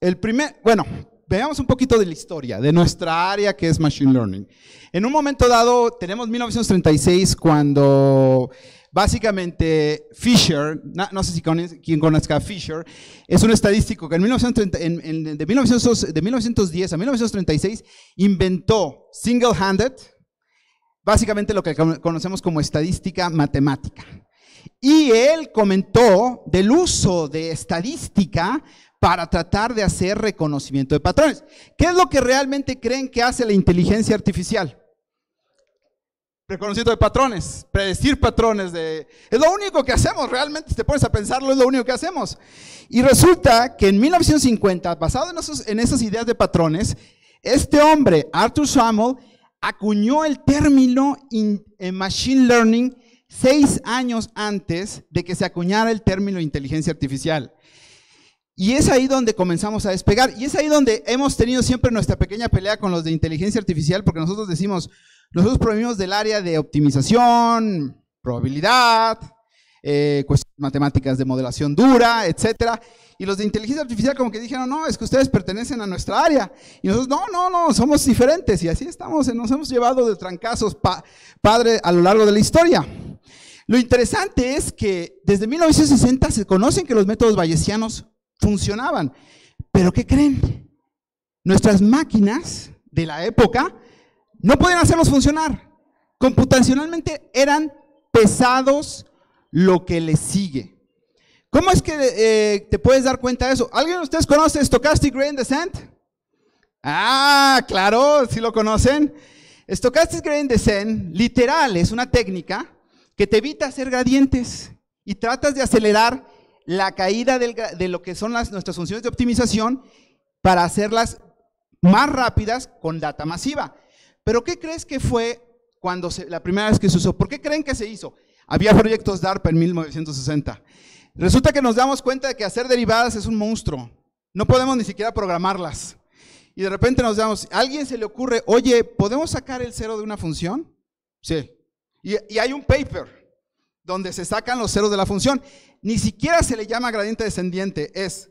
el primer, bueno, veamos un poquito de la historia, de nuestra área que es Machine Learning. En un momento dado, tenemos 1936 cuando básicamente Fisher, no, sé si quien conozca Fisher, es un estadístico que en de 1910 a 1936 inventó single-handed, básicamente lo que conocemos como estadística matemática. Y él comentó del uso de estadística para tratar de hacer reconocimiento de patrones. ¿Qué es lo que realmente creen que hace la inteligencia artificial? Reconocimiento de patrones, predecir patrones de... Es lo único que hacemos realmente, si te pones a pensarlo, es lo único que hacemos. Y resulta que en 1950, basado en, en esas ideas de patrones, este hombre, Arthur Samuel, acuñó el término eh, Machine Learning seis años antes de que se acuñara el término inteligencia artificial. Y es ahí donde comenzamos a despegar. Y es ahí donde hemos tenido siempre nuestra pequeña pelea con los de inteligencia artificial, porque nosotros decimos, nosotros provenimos del área de optimización, probabilidad, eh, cuestiones matemáticas de modelación dura, etcétera. Y los de inteligencia artificial como que dijeron, no, es que ustedes pertenecen a nuestra área. Y nosotros, no, no, no, somos diferentes. Y así estamos, nos hemos llevado de trancazos, padre, a lo largo de la historia. Lo interesante es que desde 1960 se conocen que los métodos bayesianos funcionaban. Pero ¿qué creen? Nuestras máquinas de la época no podían hacerlos funcionar. Computacionalmente eran pesados, lo que le sigue. ¿Cómo es que eh, te puedes dar cuenta de eso? ¿Alguien de ustedes conoce Stochastic Gradient Descent? Ah, claro, si ¿sí lo conocen. Stochastic Gradient Descent, literal, es una técnica que te evita hacer gradientes y tratas de acelerar la caída de lo que son las, nuestras funciones de optimización para hacerlas más rápidas con data masiva. Pero ¿qué crees que fue cuando la primera vez que se usó? ¿Por qué creen que se hizo? Había proyectos DARPA en 1960. Resulta que nos damos cuenta de que hacer derivadas es un monstruo. No podemos ni siquiera programarlas. Y de repente nos damos, ¿a alguien se le ocurre, oye, ¿podemos sacar el cero de una función? Sí. y hay un paper donde se sacan los ceros de la función. Ni siquiera se le llama gradiente descendiente, es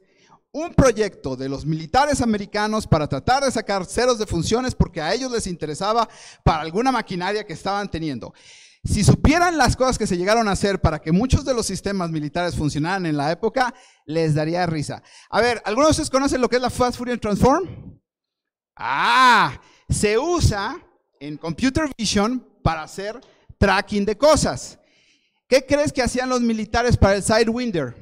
un proyecto de los militares americanos para tratar de sacar ceros de funciones porque a ellos les interesaba para alguna maquinaria que estaban teniendo. Si supieran las cosas que se llegaron a hacer para que muchos de los sistemas militares funcionaran en la época, les daría risa. A ver, ¿algunos de ustedes conocen lo que es la Fast Fourier Transform? Ah, se usa en computer vision para hacer tracking de cosas. ¿Qué crees que hacían los militares para el Sidewinder?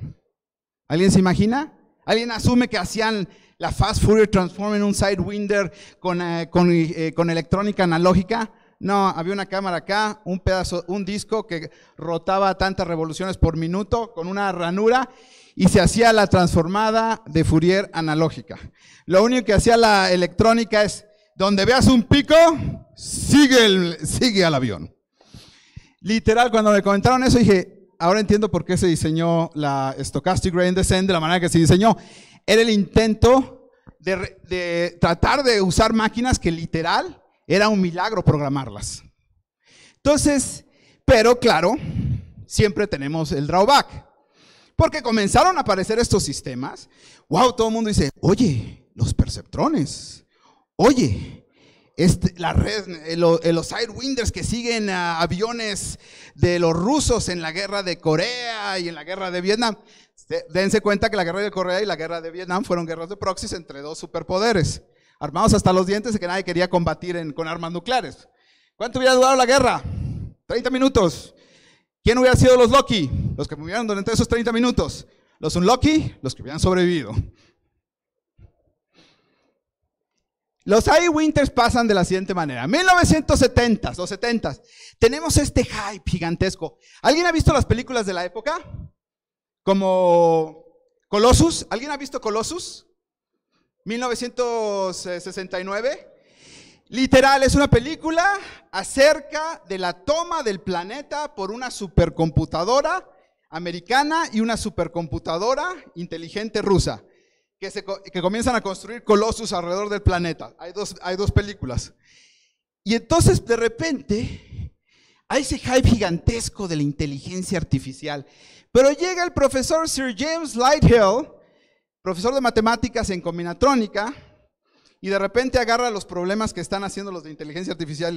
¿Alguien se imagina? ¿Alguien asume que hacían la Fast Fourier Transform en un Sidewinder con eh, eh, electrónica analógica? No, había una cámara acá, un pedazo, un disco que rotaba tantas revoluciones por minuto con una ranura y se hacía la transformada de Fourier analógica. Lo único que hacía la electrónica es, donde veas un pico, sigue, el, sigue al avión. Literal, cuando me comentaron eso dije, ahora entiendo por qué se diseñó la Stochastic Gradient Descent de la manera que se diseñó. Era el intento de, de tratar de usar máquinas que literal era un milagro programarlas. Entonces, pero claro, siempre tenemos el drawback. Porque comenzaron a aparecer estos sistemas. Wow, todo el mundo dice, oye, los perceptrones. Oye, este, la red, eh, eh, los, airwinders que siguen a aviones de los rusos en la guerra de Corea y en la guerra de Vietnam. Dense cuenta que la guerra de Corea y la guerra de Vietnam fueron guerras de proxies entre dos superpoderes armados hasta los dientes de que nadie quería combatir con armas nucleares. ¿Cuánto hubiera durado la guerra? 30 minutos. ¿Quién hubiera sido los Loki? Los que murieron durante esos 30 minutos. Los Unlucky, los que hubieran sobrevivido. Los high Winters pasan de la siguiente manera. 1970, s los 70, tenemos este hype gigantesco. ¿Alguien ha visto las películas de la época? Como Colossus. ¿Alguien ha visto Colossus? 1969. Literal, es una película acerca de la toma del planeta por una supercomputadora americana y una supercomputadora inteligente rusa, que, que comienzan a construir colosos alrededor del planeta. Hay dos, hay dos películas. Y entonces de repente hay ese hype gigantesco de la inteligencia artificial. Pero llega el profesor Sir James Lighthill, profesor de matemáticas en combinatrónica y de repente agarra los problemas que están haciendo los de inteligencia artificial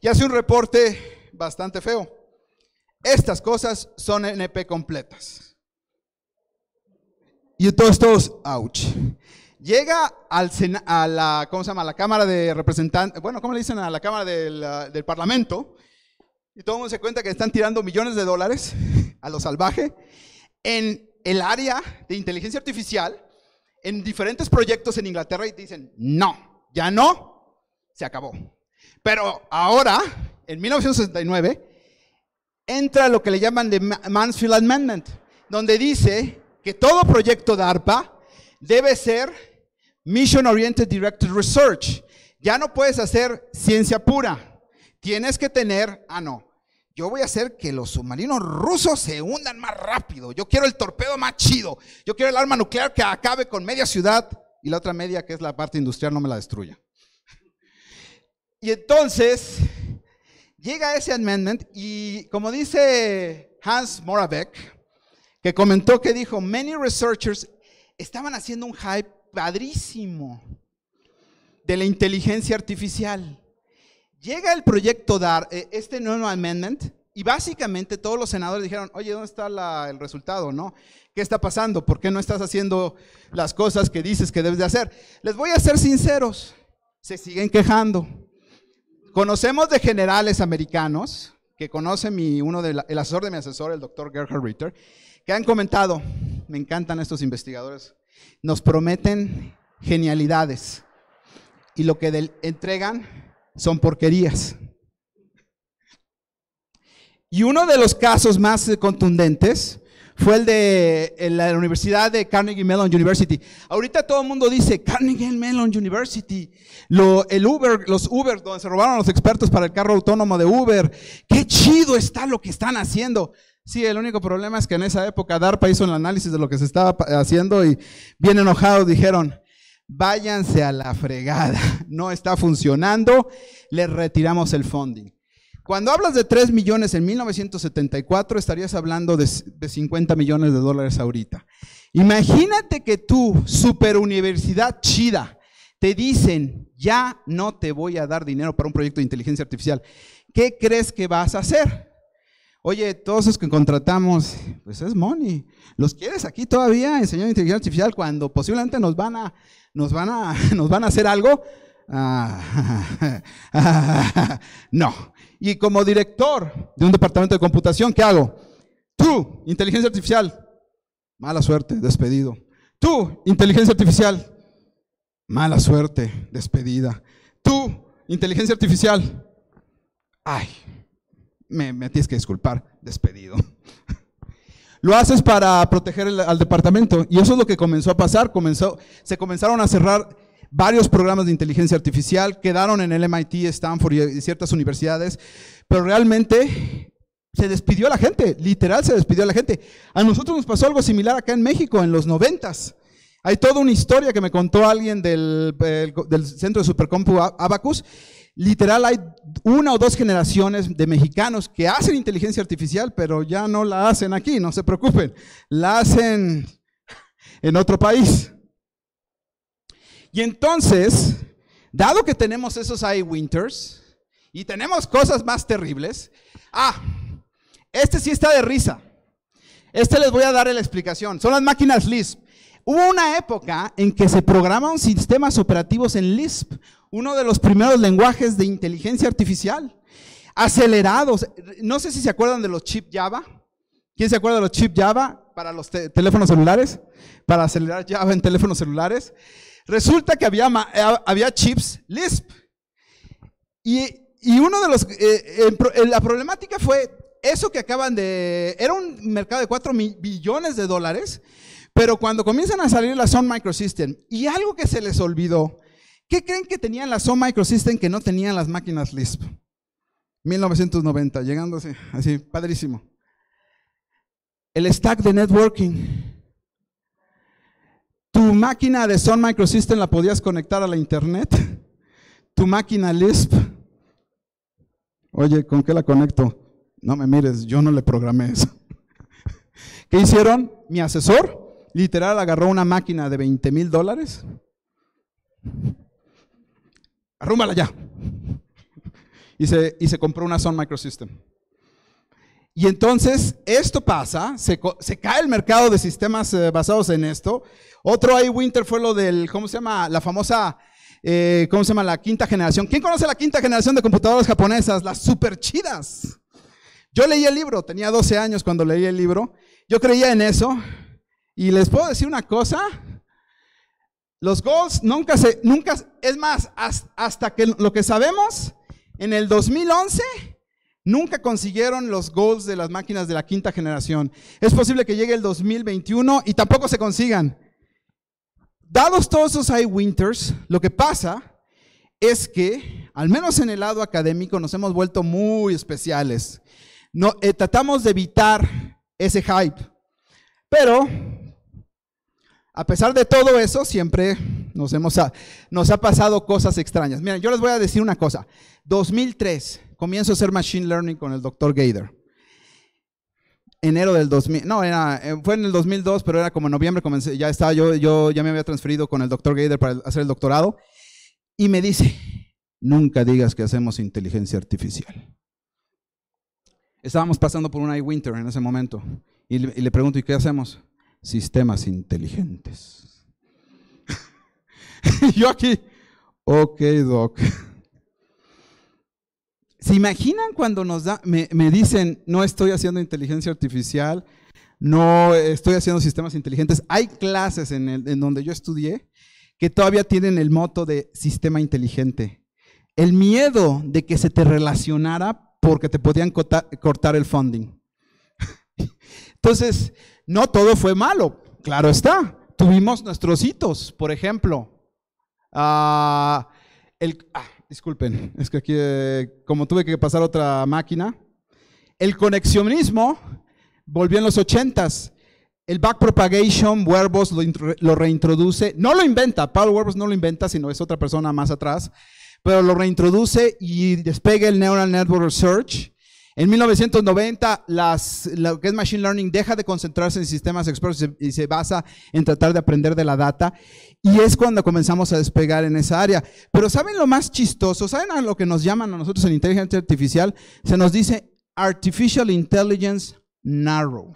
y, hace un reporte bastante feo. Estas cosas son NP completas. Y todos, todos, ouch. Llega al a la, Cámara de Representantes, bueno, ¿cómo le dicen? A la Cámara del, del Parlamento. Y todo el mundo se cuenta que están tirando millones de dólares a lo salvaje en el área de inteligencia artificial en diferentes proyectos en Inglaterra y dicen, no, ya no, se acabó. Pero ahora, en 1969, entra lo que le llaman de Mansfield Amendment, donde dice que todo proyecto de ARPA debe ser Mission Oriented Directed Research. Ya no puedes hacer ciencia pura. Tienes que tener, ah no, yo voy a hacer que los submarinos rusos se hundan más rápido. Yo quiero el torpedo más chido. Yo quiero el arma nuclear que acabe con media ciudad y la otra media, que es la parte industrial, no me la destruya. Y entonces llega ese amendment y como dice Hans Moravec, que comentó que dijo, many researchers estaban haciendo un hype padrísimo de la inteligencia artificial. Llega el proyecto DAR, eh, este nuevo amendment, y básicamente todos los senadores dijeron, oye, ¿dónde está el resultado? ¿No? ¿Qué está pasando? ¿Por qué no estás haciendo las cosas que dices que debes de hacer? Les voy a ser sinceros, se siguen quejando. Conocemos de generales americanos, que conoce uno de el asesor de mi asesor, el doctor Gerhard Ritter, que han comentado, me encantan estos investigadores, nos prometen genialidades y lo que entregan son porquerías. Y uno de los casos más contundentes fue el de la Universidad de Carnegie Mellon University. Ahorita todo el mundo dice Carnegie Mellon University, lo, el Uber, los Uber, donde se robaron los expertos para el carro autónomo de Uber. Qué chido está lo que están haciendo. Sí, el único problema es que en esa época DARPA hizo el análisis de lo que se estaba haciendo y bien enojados dijeron, váyanse a la fregada, no está funcionando, les retiramos el funding. Cuando hablas de 3 millones en 1974, estarías hablando de, 50 millones de dólares ahorita. Imagínate que tú, superuniversidad chida, te dicen, ya no te voy a dar dinero para un proyecto de inteligencia artificial. ¿Qué crees que vas a hacer? Oye, todos los que contratamos, pues es money. ¿Los quieres aquí todavía enseñando inteligencia artificial cuando posiblemente nos van a, ¿Nos van a, hacer algo? Ah, no. Y como director de un departamento de computación, ¿qué hago? Tú, inteligencia artificial, mala suerte, despedido. Tú, inteligencia artificial, mala suerte, despedida. Tú, inteligencia artificial, ay, me tienes que disculpar, despedido. Lo haces para proteger al departamento. Y eso es lo que comenzó a pasar. Comenzó, se comenzaron a cerrar varios programas de inteligencia artificial, quedaron en el MIT, Stanford y ciertas universidades, pero realmente se despidió a la gente, literal se despidió a la gente. A nosotros nos pasó algo similar acá en México en los noventas. Hay toda una historia que me contó alguien del, del centro de Supercompu Abacus Literal, hay una o dos generaciones de mexicanos que hacen inteligencia artificial, pero ya no la hacen aquí, no se preocupen. La hacen en otro país. Y entonces, dado que tenemos esos winters y tenemos cosas más terribles, ah, este sí está de risa. Este les voy a dar la explicación. Son las máquinas Lisp. Hubo una época en que se programaban sistemas operativos en Lisp uno de los primeros lenguajes de inteligencia artificial. Acelerados. No sé si se acuerdan de los chip Java. ¿Quién se acuerda de los chip Java para los teléfonos celulares? Para acelerar Java en teléfonos celulares. Resulta que había, eh, chips Lisp. Y, uno de los... Eh, eh, la problemática fue eso que acaban de... Era un mercado de 4 billones de dólares, pero cuando comienzan a salir las on Microsystem, y algo que se les olvidó ¿Qué creen que tenían las Sun Microsystem que no tenían las máquinas Lisp? 1990, llegando así, así, padrísimo. El stack de networking. Tu máquina de Sun Microsystem la podías conectar a la internet. Tu máquina Lisp. Oye, ¿con qué la conecto? No me mires, yo no le programé eso. ¿Qué hicieron? Mi asesor literal agarró una máquina de 20 mil dólares arrúmbala ya. Y se, y se compró una Sun Microsystem. Y entonces esto pasa, se, cae el mercado de sistemas eh, basados en esto. Otro ahí, Winter, fue lo del, ¿cómo se llama? La famosa, eh, ¿cómo se llama? La quinta generación. ¿Quién conoce la quinta generación de computadoras japonesas? Las super chidas. Yo leí el libro, tenía 12 años cuando leí el libro. Yo creía en eso. Y les puedo decir una cosa, los goals nunca se, nunca, es más, hasta que lo que sabemos, en el 2011 nunca consiguieron los goals de las máquinas de la quinta generación. Es posible que llegue el 2021 y tampoco se consigan. Dados todos esos high winters, lo que pasa es que, al menos en el lado académico, nos hemos vuelto muy especiales. No, eh, tratamos de evitar ese hype, pero a pesar de todo eso, siempre nos, hemos nos ha pasado cosas extrañas. Miren, yo les voy a decir una cosa. 2003, comienzo a hacer Machine Learning con el doctor Gader. Enero del 2000, no, era, eh, fue en el 2002, pero era como en noviembre, comencé, ya estaba yo, yo ya me había transferido con el doctor Gader para hacer el doctorado. Y me dice, nunca digas que hacemos inteligencia artificial. Estábamos pasando por una iWinter en ese momento. y le pregunto, ¿y qué hacemos? sistemas inteligentes. Yo aquí, ok, doc. ¿Se imaginan cuando nos da, me, dicen, no estoy haciendo inteligencia artificial, no estoy haciendo sistemas inteligentes? Hay clases en, el, en donde yo estudié que todavía tienen el moto de sistema inteligente. El miedo de que se te relacionara porque te podían cortar el funding. Entonces, no todo fue malo, claro está. Tuvimos nuestros hitos, por ejemplo. Ah, el, ah, disculpen, es que aquí, eh, como tuve que pasar otra máquina, el conexionismo volvió en los ochentas. El backpropagation, Werbos lo, lo, reintroduce, no lo inventa, Paul Werbos no lo inventa, sino es otra persona más atrás, pero lo reintroduce y despega el Neural Network research. En 1990, lo que es Machine Learning deja de concentrarse en sistemas expertos y se basa en tratar de aprender de la data. Y es cuando comenzamos a despegar en esa área. Pero ¿saben lo más chistoso? ¿Saben a lo que nos llaman a nosotros en inteligencia artificial? Se nos dice Artificial Intelligence Narrow.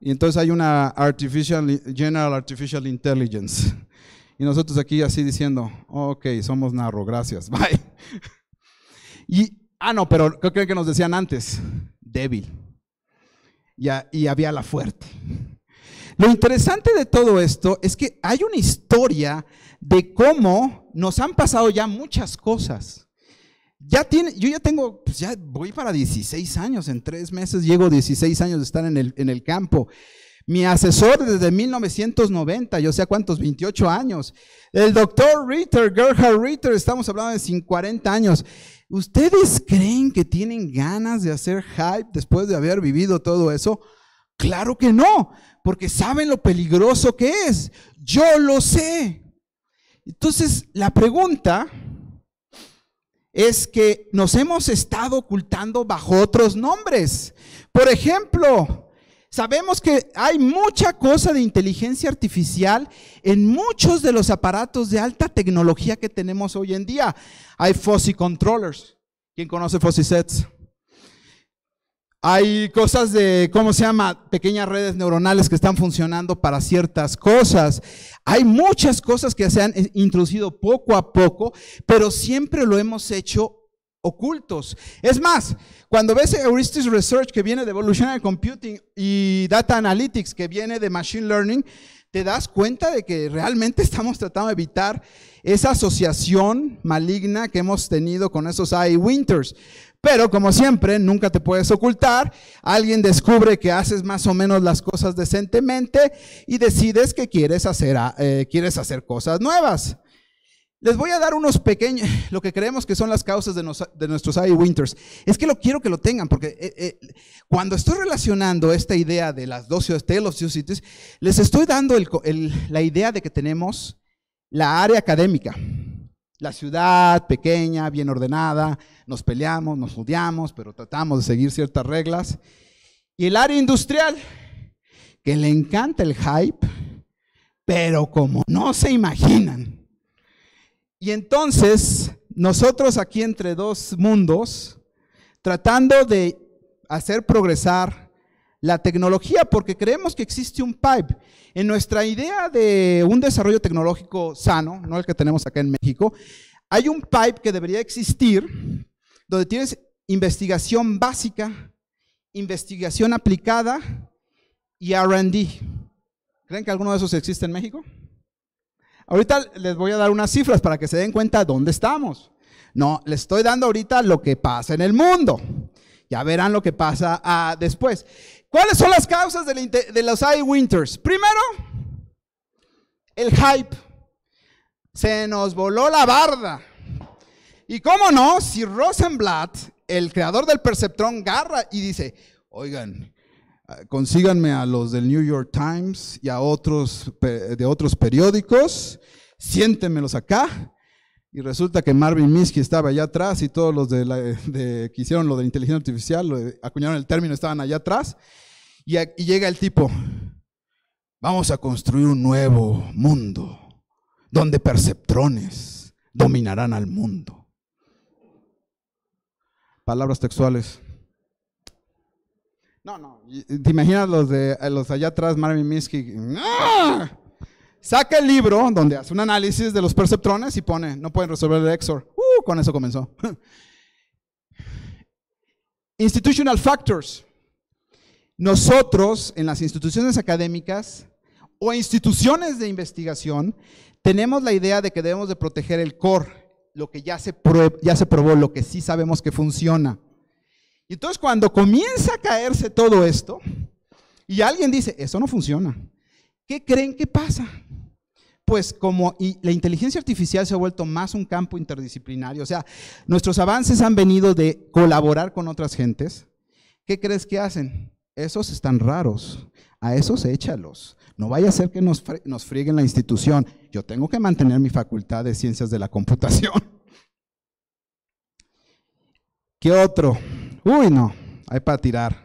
Y entonces hay una artificial, General Artificial Intelligence. Y nosotros aquí así diciendo, ok, somos Narrow, gracias, bye. Y Ah, no, pero ¿qué que nos decían antes? Débil. Y, había la fuerte. Lo interesante de todo esto es que hay una historia de cómo nos han pasado ya muchas cosas. Ya tiene, yo ya tengo, pues ya voy para 16 años, en tres meses llego 16 años de estar en el, en el campo. Mi asesor desde 1990, yo sé cuántos, 28 años. El doctor Ritter, Gerhard Ritter, estamos hablando de 40 años. ¿Ustedes creen que tienen ganas de hacer hype después de haber vivido todo eso? Claro que no, porque saben lo peligroso que es. Yo lo sé. Entonces, la pregunta es que nos hemos estado ocultando bajo otros nombres. Por ejemplo, Sabemos que hay mucha cosa de inteligencia artificial en muchos de los aparatos de alta tecnología que tenemos hoy en día. Hay Fuzzy Controllers. ¿Quién conoce Fuzzy Sets? Hay cosas de, ¿cómo se llama? Pequeñas redes neuronales que están funcionando para ciertas cosas. Hay muchas cosas que se han eh, introducido poco a poco, pero siempre lo hemos hecho ocultos. Es más, cuando ves Heuristics Research que viene de Evolutionary Computing y Data Analytics que viene de Machine Learning, te das cuenta de que realmente estamos tratando de evitar esa asociación maligna que hemos tenido con esos AI Winters. Pero como siempre, nunca te puedes ocultar. Alguien descubre que haces más o menos las cosas decentemente y decides que quieres hacer, eh, quieres hacer cosas nuevas. Les voy a dar unos pequeños, lo que creemos que son las causas de, nuestros I Winters. Es que lo quiero que lo tengan, porque eh, eh, cuando estoy relacionando esta idea de las dos ciudades, les estoy dando la idea de que tenemos la área académica. La ciudad pequeña, bien ordenada, nos peleamos, nos odiamos, pero tratamos de seguir ciertas reglas. Y el área industrial, que le encanta el hype, pero como no se imaginan y entonces, nosotros aquí entre dos mundos, tratando de hacer progresar la tecnología, porque creemos que existe un pipe. En nuestra idea de un desarrollo tecnológico sano, no el que tenemos acá en México, hay un pipe que debería existir, donde tienes investigación básica, investigación aplicada y RD. ¿Creen que alguno de esos existe en México? Ahorita les voy a dar unas cifras para que se den cuenta dónde estamos. No, les estoy dando ahorita lo que pasa en el mundo. Ya verán lo que pasa ah, después. ¿Cuáles son las causas de, los de los Primero, el hype. Se nos voló la barda. Y cómo no, si Rosenblatt, el creador del perceptrón, garra y dice, oigan, Ah, consíganme a los del New York Times y a otros de otros periódicos, siéntemelos acá. Y resulta que Marvin Minsky estaba allá atrás y todos los que hicieron lo de inteligencia artificial, acuñaron el término, estaban allá atrás. Y, y llega el tipo, vamos a construir un nuevo mundo donde perceptrones dominarán al mundo. Palabras textuales. No, no. ¿Te imaginas los de eh, los allá atrás, Marvin Minsky? ¡Ah! Saca el libro donde hace un análisis de los perceptrones y pone, no pueden resolver el XOR. Uh, con eso comenzó. Institutional factors. Nosotros en las instituciones académicas o instituciones de investigación tenemos la idea de que debemos de proteger el core, lo que ya se, ya se probó, lo que sí sabemos que funciona. Y entonces cuando comienza a caerse todo esto, y alguien dice, eso no funciona, ¿qué creen que pasa? Pues como y la inteligencia artificial se ha vuelto más un campo interdisciplinario, o sea, nuestros avances han venido de colaborar con otras gentes, ¿qué crees que hacen? Esos están raros, a esos échalos. No vaya a ser que nos, nos frieguen la institución. Yo tengo que mantener mi facultad de ciencias de la computación. ¿Qué otro? uy, no, hay para tirar.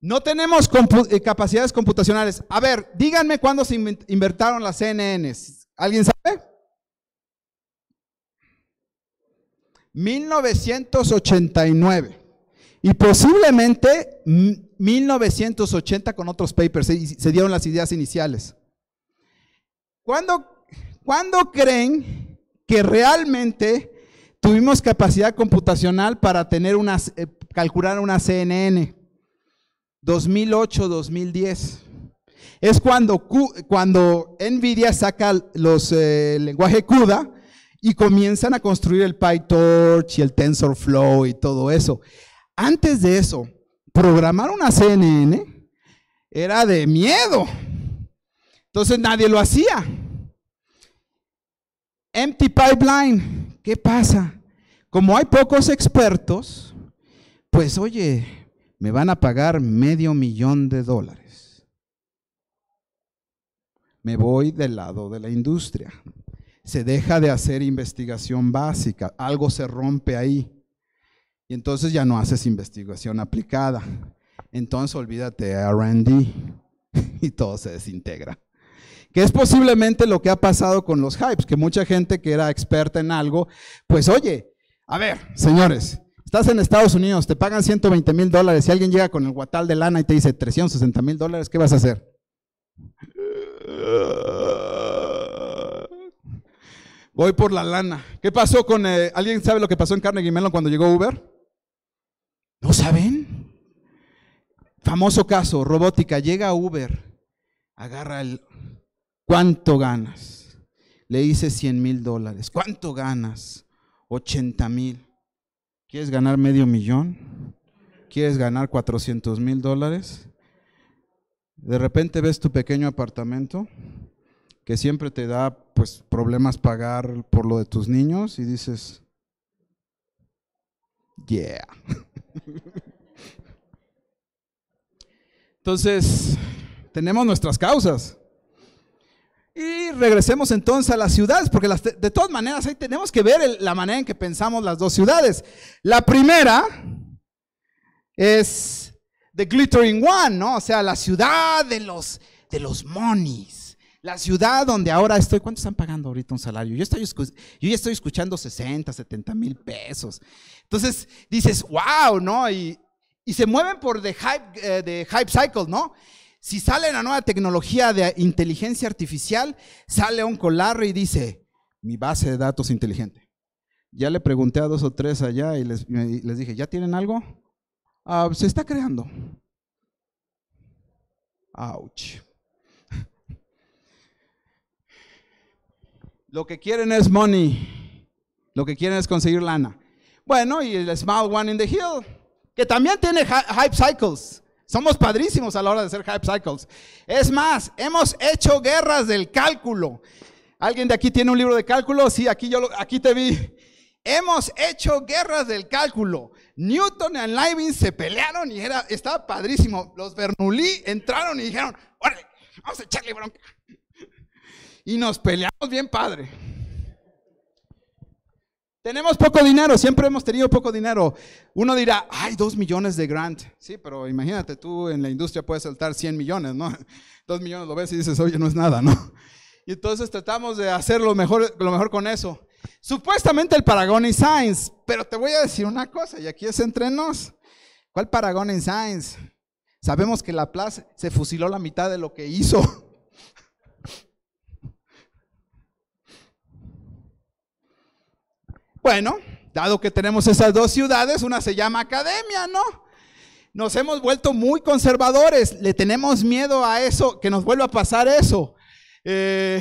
No tenemos eh, capacidades computacionales. A ver, díganme cuándo se inventaron las CNNs. ¿Alguien sabe? 1989 y posiblemente 1980 con otros papers, se, dieron las ideas iniciales. ¿Cuándo, ¿Cuándo creen que realmente tuvimos capacidad computacional para tener una, eh, calcular una CNN. 2008-2010. Es cuando, cuando NVIDIA saca los eh, lenguaje CUDA y comienzan a construir el PyTorch y el TensorFlow y todo eso. Antes de eso, programar una CNN era de miedo. Entonces nadie lo hacía. Empty Pipeline, ¿Qué pasa? Como hay pocos expertos, pues oye, me van a pagar medio millón de dólares. Me voy del lado de la industria. Se deja de hacer investigación básica, algo se rompe ahí. Y entonces ya no haces investigación aplicada. Entonces olvídate RD y todo se desintegra es posiblemente lo que ha pasado con los hypes, que mucha gente que era experta en algo, pues oye, a ver, señores, estás en Estados Unidos, te pagan 120 mil dólares, si alguien llega con el guatal de lana y te dice 360 mil dólares, ¿qué vas a hacer? Voy por la lana. ¿Qué pasó con... Eh, ¿Alguien sabe lo que pasó en Carnegie Mellon cuando llegó Uber? ¿No saben? Famoso caso, robótica. Llega Uber, agarra el ¿Cuánto ganas? Le dice 100 mil dólares. ¿Cuánto ganas? 80 mil. ¿Quieres ganar medio millón? ¿Quieres ganar 400 mil dólares? De repente ves tu pequeño apartamento que siempre te da pues problemas pagar por lo de tus niños y dices, yeah. Entonces, tenemos nuestras causas. Y regresemos entonces a las ciudades, porque de todas maneras ahí tenemos que ver la manera en que pensamos las dos ciudades. La primera es The Glittering One, ¿no? O sea, la ciudad de los, de los monies. La ciudad donde ahora estoy, ¿cuánto están pagando ahorita un salario? Yo, estoy, yo ya estoy escuchando 60, 70 mil pesos. Entonces dices, wow, ¿no? Y, y se mueven por the hype, the eh, hype cycle, ¿no? Si sale la nueva tecnología de inteligencia artificial, sale un colar y dice, mi base de datos inteligente. Ya le pregunté a dos o tres allá y les, dije, ¿ya tienen algo? Ah, se está creando. Ouch. Lo que quieren es money. Lo que quieren es conseguir lana. Bueno, y el Small One in the Hill, que también tiene hype cycles. Somos padrísimos a la hora de hacer hype cycles. Es más, hemos hecho guerras del cálculo. ¿Alguien de aquí tiene un libro de cálculo? Sí, aquí yo aquí te vi. Hemos hecho guerras del cálculo. Newton y Leibniz se pelearon y era, estaba padrísimo. Los Bernoulli entraron y dijeron, órale, vamos a echarle bronca. Y nos peleamos bien padre. Tenemos poco dinero, siempre hemos tenido poco dinero. Uno dirá, hay dos millones de grant. Sí, pero imagínate, tú en la industria puedes saltar 100 millones, ¿no? Dos millones lo ves y dices, oye, no es nada, ¿no? Y entonces tratamos de hacer lo mejor, lo mejor con eso. Supuestamente el Paragon y Science, pero te voy a decir una cosa, y aquí es entre nos. ¿Cuál Paragon y Science? Sabemos que Laplace se fusiló la mitad de lo que hizo. Bueno, dado que tenemos esas dos ciudades, una se llama academia, ¿no? Nos hemos vuelto muy conservadores, le tenemos miedo a eso, que nos vuelva a pasar eso. Eh,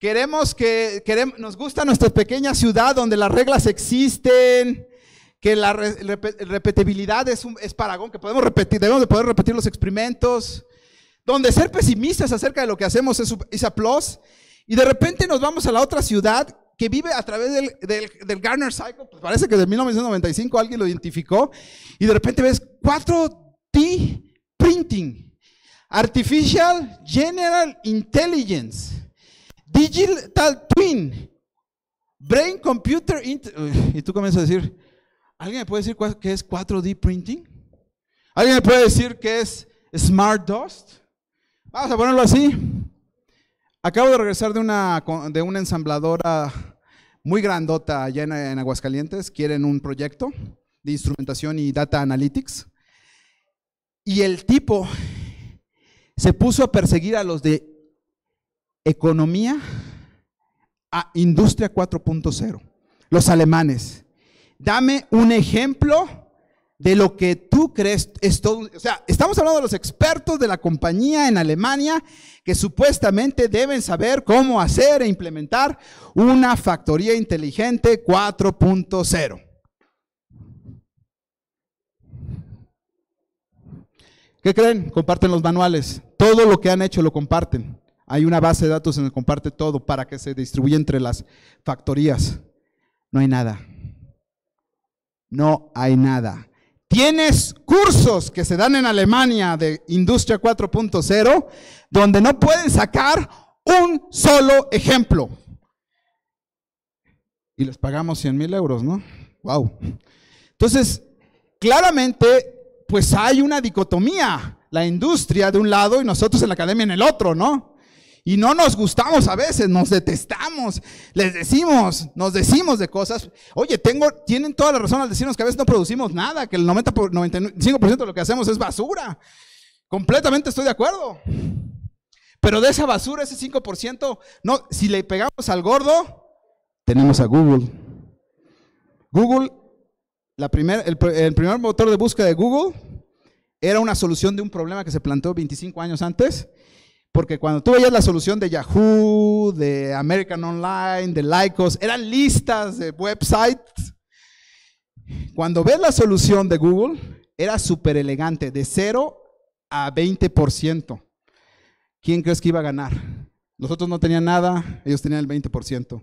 queremos que, queremos, nos gusta nuestra pequeña ciudad donde las reglas existen, que la repetibilidad es, un, es paragón, que podemos repetir, debemos de poder repetir los experimentos, donde ser pesimistas acerca de lo que hacemos es, es y de repente nos vamos a la otra ciudad que vive a través del, del, Garner Cycle, pues parece que de 1995 alguien lo identificó, y de repente ves 4D printing, Artificial General Intelligence, Digital Twin, Brain Computer, y tú comienzas a decir, ¿alguien me puede decir qué es 4D printing? ¿Alguien me puede decir qué es Smart Dust? Vamos a ponerlo así. Acabo de regresar de una, ensambladora muy grandota allá en, en Aguascalientes. Quieren un proyecto de instrumentación y data analytics. Y el tipo se puso a perseguir a los de economía a industria 4.0, los alemanes. Dame un ejemplo de lo que tú crees es todo, o sea, estamos hablando de los expertos de la compañía en Alemania que supuestamente deben saber cómo hacer e implementar una factoría inteligente 4.0. ¿Qué creen? Comparten los manuales. Todo lo que han hecho lo comparten. Hay una base de datos en la que comparte todo para que se distribuya entre las factorías. No hay nada. No hay nada. Tienes cursos que se dan en Alemania de Industria 4.0 donde no pueden sacar un solo ejemplo. Y les pagamos 100 mil euros, ¿no? ¡Wow! Entonces, claramente, pues hay una dicotomía. La industria de un lado y nosotros en la academia en el otro, ¿no? Y no nos gustamos a veces, nos detestamos, les decimos, nos decimos de cosas. Oye, tengo, tienen toda la razón al decirnos que a veces no producimos nada, que el 90 95% de lo que hacemos es basura. Completamente estoy de acuerdo. Pero de esa basura, ese 5%, no, si le pegamos al gordo, tenemos a Google. Google, la primer, el primer motor de búsqueda de Google era una solución de un problema que se planteó 25 años antes porque cuando tú veías la solución de Yahoo, de American Online, de Lycos, eran listas de websites. Cuando ves la solución de Google, era súper elegante, de 0 a 20%. ¿Quién crees que iba a ganar? Nosotros no teníamos nada, ellos tenían el 20%.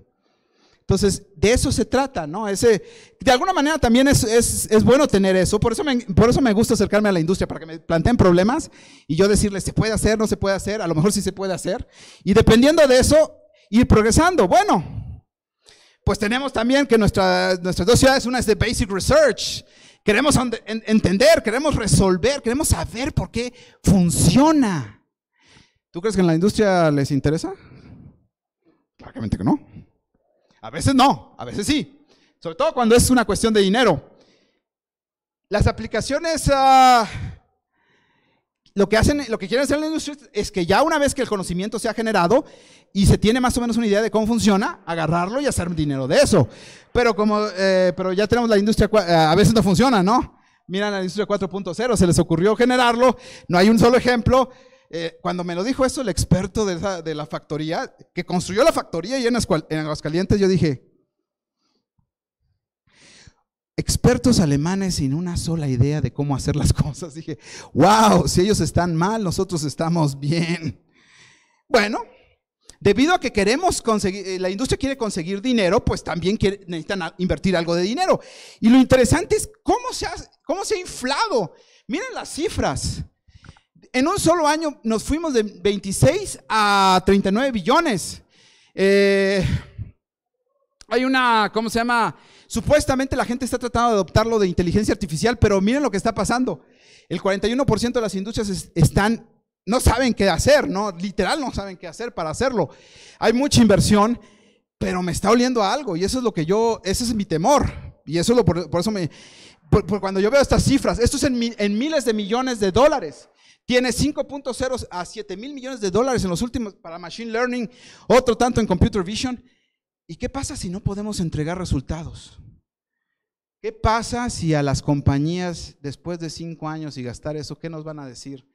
Entonces, de eso se trata, ¿no? de alguna manera también es, bueno tener eso. Por eso, me, por eso me gusta acercarme a la industria, para que me planteen problemas y yo decirles, ¿se puede hacer? ¿No se puede hacer? A lo mejor sí se puede hacer. Y dependiendo de eso, ir progresando. Bueno, pues tenemos también que nuestra, nuestras dos ciudades, una es de Basic Research. Queremos entender, queremos resolver, queremos saber por qué funciona. ¿Tú crees que en la industria les interesa? Claramente que no. A veces no, a veces sí. Sobre todo cuando es una cuestión de dinero. Las aplicaciones ah, lo que hacen, lo que quieren hacer la industria es que ya una vez que el conocimiento se ha generado y se tiene más o menos una idea de cómo funciona, agarrarlo y hacer dinero de eso. Pero como, eh, pero ya tenemos la industria, eh, a veces no funciona, ¿no? Miran la industria 4.0, se les ocurrió generarlo, no hay un solo ejemplo, eh, cuando me lo dijo eso el experto de, la factoría, que construyó la factoría y en, Aguascalientes, yo dije, expertos alemanes sin una sola idea de cómo hacer las cosas. Dije, wow, si ellos están mal, nosotros estamos bien. Bueno, debido a que queremos conseguir, eh, la industria quiere conseguir dinero, pues también necesitan invertir algo de dinero. Y lo interesante es cómo se ha, cómo se ha inflado. Miren las cifras en un solo año nos fuimos de 26 a 39 billones. Eh, hay una, ¿cómo se llama? Supuestamente la gente está tratando de adoptarlo de inteligencia artificial, pero miren lo que está pasando. El 41% de las industrias están, no saben qué hacer, ¿no? Literal no saben qué hacer para hacerlo. Hay mucha inversión, pero me está oliendo a algo y eso es lo que yo, ese es mi temor. Y eso lo, por, eso me, cuando yo veo estas cifras, esto es en, en miles de millones de dólares. Tiene 5.0 a 7 mil millones de dólares en los últimos para Machine Learning, otro tanto en Computer Vision. ¿Y qué pasa si no podemos entregar resultados? ¿Qué pasa si a las compañías, después de cinco años y gastar eso, qué nos van a decir?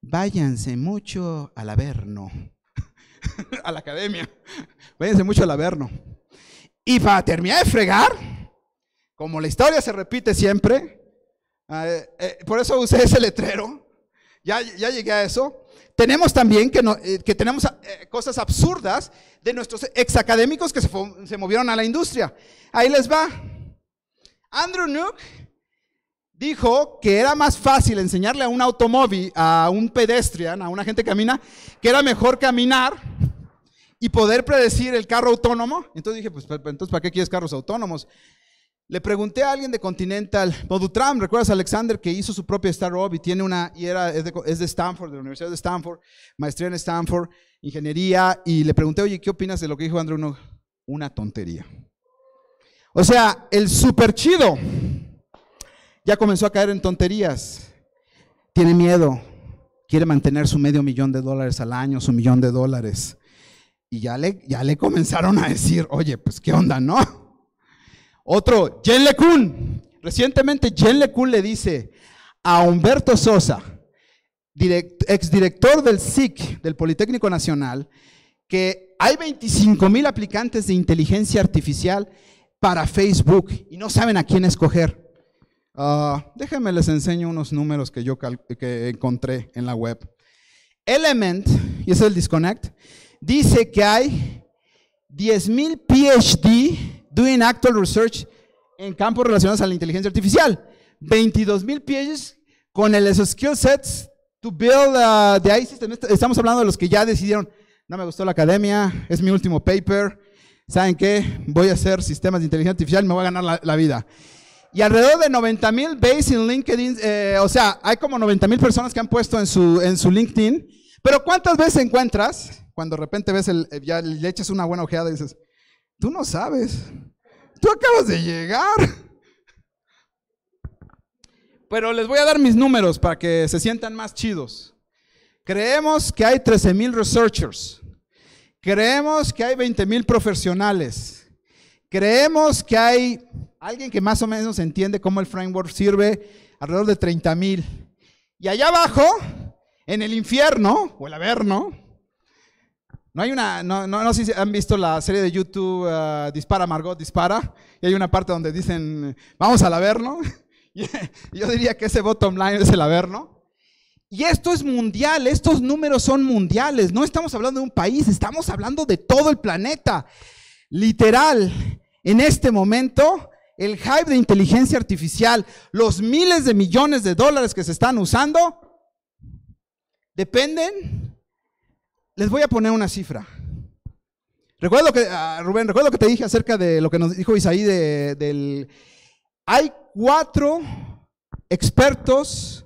Váyanse mucho al averno, a la academia, váyanse mucho al averno. Y para terminar de fregar, como la historia se repite siempre, ah, eh, eh, por eso usé ese letrero, ya, llegué a eso. Tenemos también que, eh, tenemos eh, cosas absurdas de nuestros ex académicos que se, movieron a la industria. Ahí les va. Andrew Nook dijo que era más fácil enseñarle a un automóvil, a un pedestrian, a una gente que camina, que era mejor caminar y poder predecir el carro autónomo. Entonces dije, pues, pues, pues entonces, ¿para qué quieres carros autónomos? Le pregunté a alguien de Continental, Bodutram, ¿recuerdas a Alexander que hizo su propia Star y Tiene una, y era, es de, Stanford, de la Universidad de Stanford, maestría en Stanford, ingeniería, y le pregunté, oye, ¿qué opinas de lo que dijo Andrew? una tontería. O sea, el super chido ya comenzó a caer en tonterías. Tiene miedo, quiere mantener su medio millón de dólares al año, su millón de dólares. Y ya le, ya le comenzaron a decir, oye, pues qué onda, ¿no? Otro, Jen LeCun. Recientemente Jen LeCun le dice a Humberto Sosa, exdirector del SIC, del Politécnico Nacional, que hay 25 mil aplicantes de inteligencia artificial para Facebook y no saben a quién escoger. Ah, déjenme les enseño unos números que yo que encontré en la web. Element, y es el disconnect, dice que hay 10 mil PhD Doing Actual Research en campos relacionados a la inteligencia artificial. 22 mil pages con el, esos skill sets to build uh, the Estamos hablando de los que ya decidieron, no me gustó la academia, es mi último paper, ¿saben qué? Voy a hacer sistemas de inteligencia artificial y me voy a ganar la, vida. Y alrededor de 90 mil base en LinkedIn, eh, o sea, hay como 90 mil personas que han puesto en su, en su LinkedIn, pero ¿cuántas veces encuentras? Cuando de repente ves el, eh, ya le echas una buena ojeada y dices, Tú no sabes. Tú acabas de llegar. Pero les voy a dar mis números para que se sientan más chidos. Creemos que hay 13 mil researchers. Creemos que hay 20 mil profesionales. Creemos que hay alguien que más o menos entiende cómo el framework sirve, alrededor de 30 mil. Y allá abajo, en el infierno o el averno, no hay una, no, no, sé si han visto la serie de YouTube eh, Dispara Margot, Dispara, y hay una parte donde dicen, vamos al averno. yo diría que ese bottom line es el averno. Y esto es mundial, estos números son mundiales, no estamos hablando de un país, estamos hablando de todo el planeta. Literal, en este momento, el hype de inteligencia artificial, los miles de millones de dólares que se están usando, dependen les voy a poner una cifra. Recuerdo que, ah, Rubén, recuerdo que te dije acerca de lo que nos dijo Isaí de, del... Hay cuatro expertos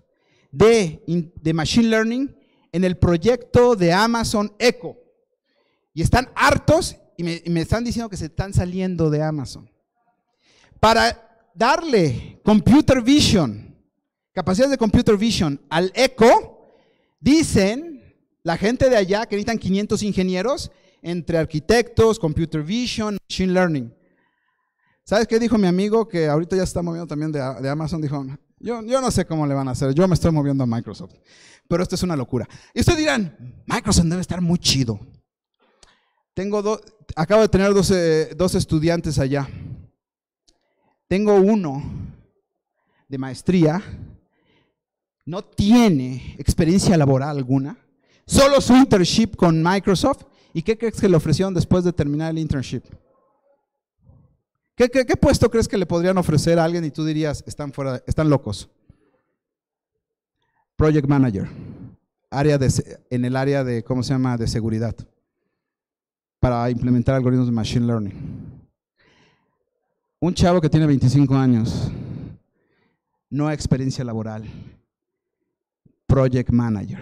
de, de Machine Learning en el proyecto de Amazon Echo. Y están hartos y me, están diciendo que se están saliendo de Amazon. Para darle computer vision, capacidad de computer vision al Echo, dicen la gente de allá que necesitan 500 ingenieros entre arquitectos, computer vision, machine learning. ¿Sabes qué dijo mi amigo que ahorita ya está moviendo también de, Amazon? Dijo, yo, yo, no sé cómo le van a hacer, yo me estoy moviendo a Microsoft, pero esto es una locura. Y ustedes dirán, Microsoft debe estar muy chido. Tengo acabo de tener eh, dos estudiantes allá. Tengo uno de maestría, no tiene experiencia laboral alguna Solo su internship con Microsoft. ¿Y qué crees que le ofrecieron después de terminar el internship? ¿Qué, puesto crees que le podrían ofrecer a alguien y tú dirías, están, fuera, están locos? Project Manager, área en el área de, ¿cómo se llama?, de seguridad, para implementar algoritmos de Machine Learning. Un chavo que tiene 25 años, no experiencia laboral, Project Manager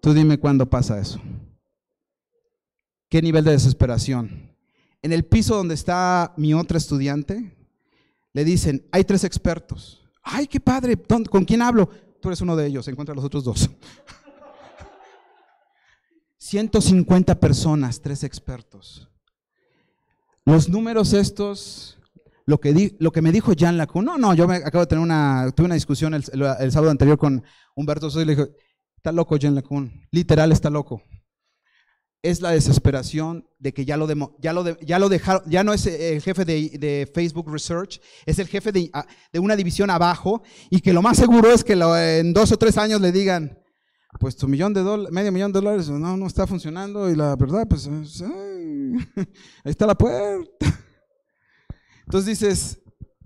Tú dime cuándo pasa eso. ¿Qué nivel de desesperación? En el piso donde está mi otra estudiante, le dicen, hay tres expertos. Ay, qué padre, ¿con quién hablo? Tú eres uno de ellos, encuentra a los otros dos. 150 personas, tres expertos. Los números estos, lo que, lo que me dijo Jan Lacun, no, no, yo me acabo de tener una, tuve una discusión el, sábado anterior con Humberto y le dije, Está loco Jen Lacun, literal está loco. Es la desesperación de que ya lo, ya dejaron, ya no es eh, el jefe de, Facebook Research, es el jefe ah, de, una división abajo y que lo más seguro es que en dos o tres años le digan, pues tu millón de dólares, medio millón de dólares no, no está funcionando y la verdad, pues eh, ahí está la puerta. Entonces dices,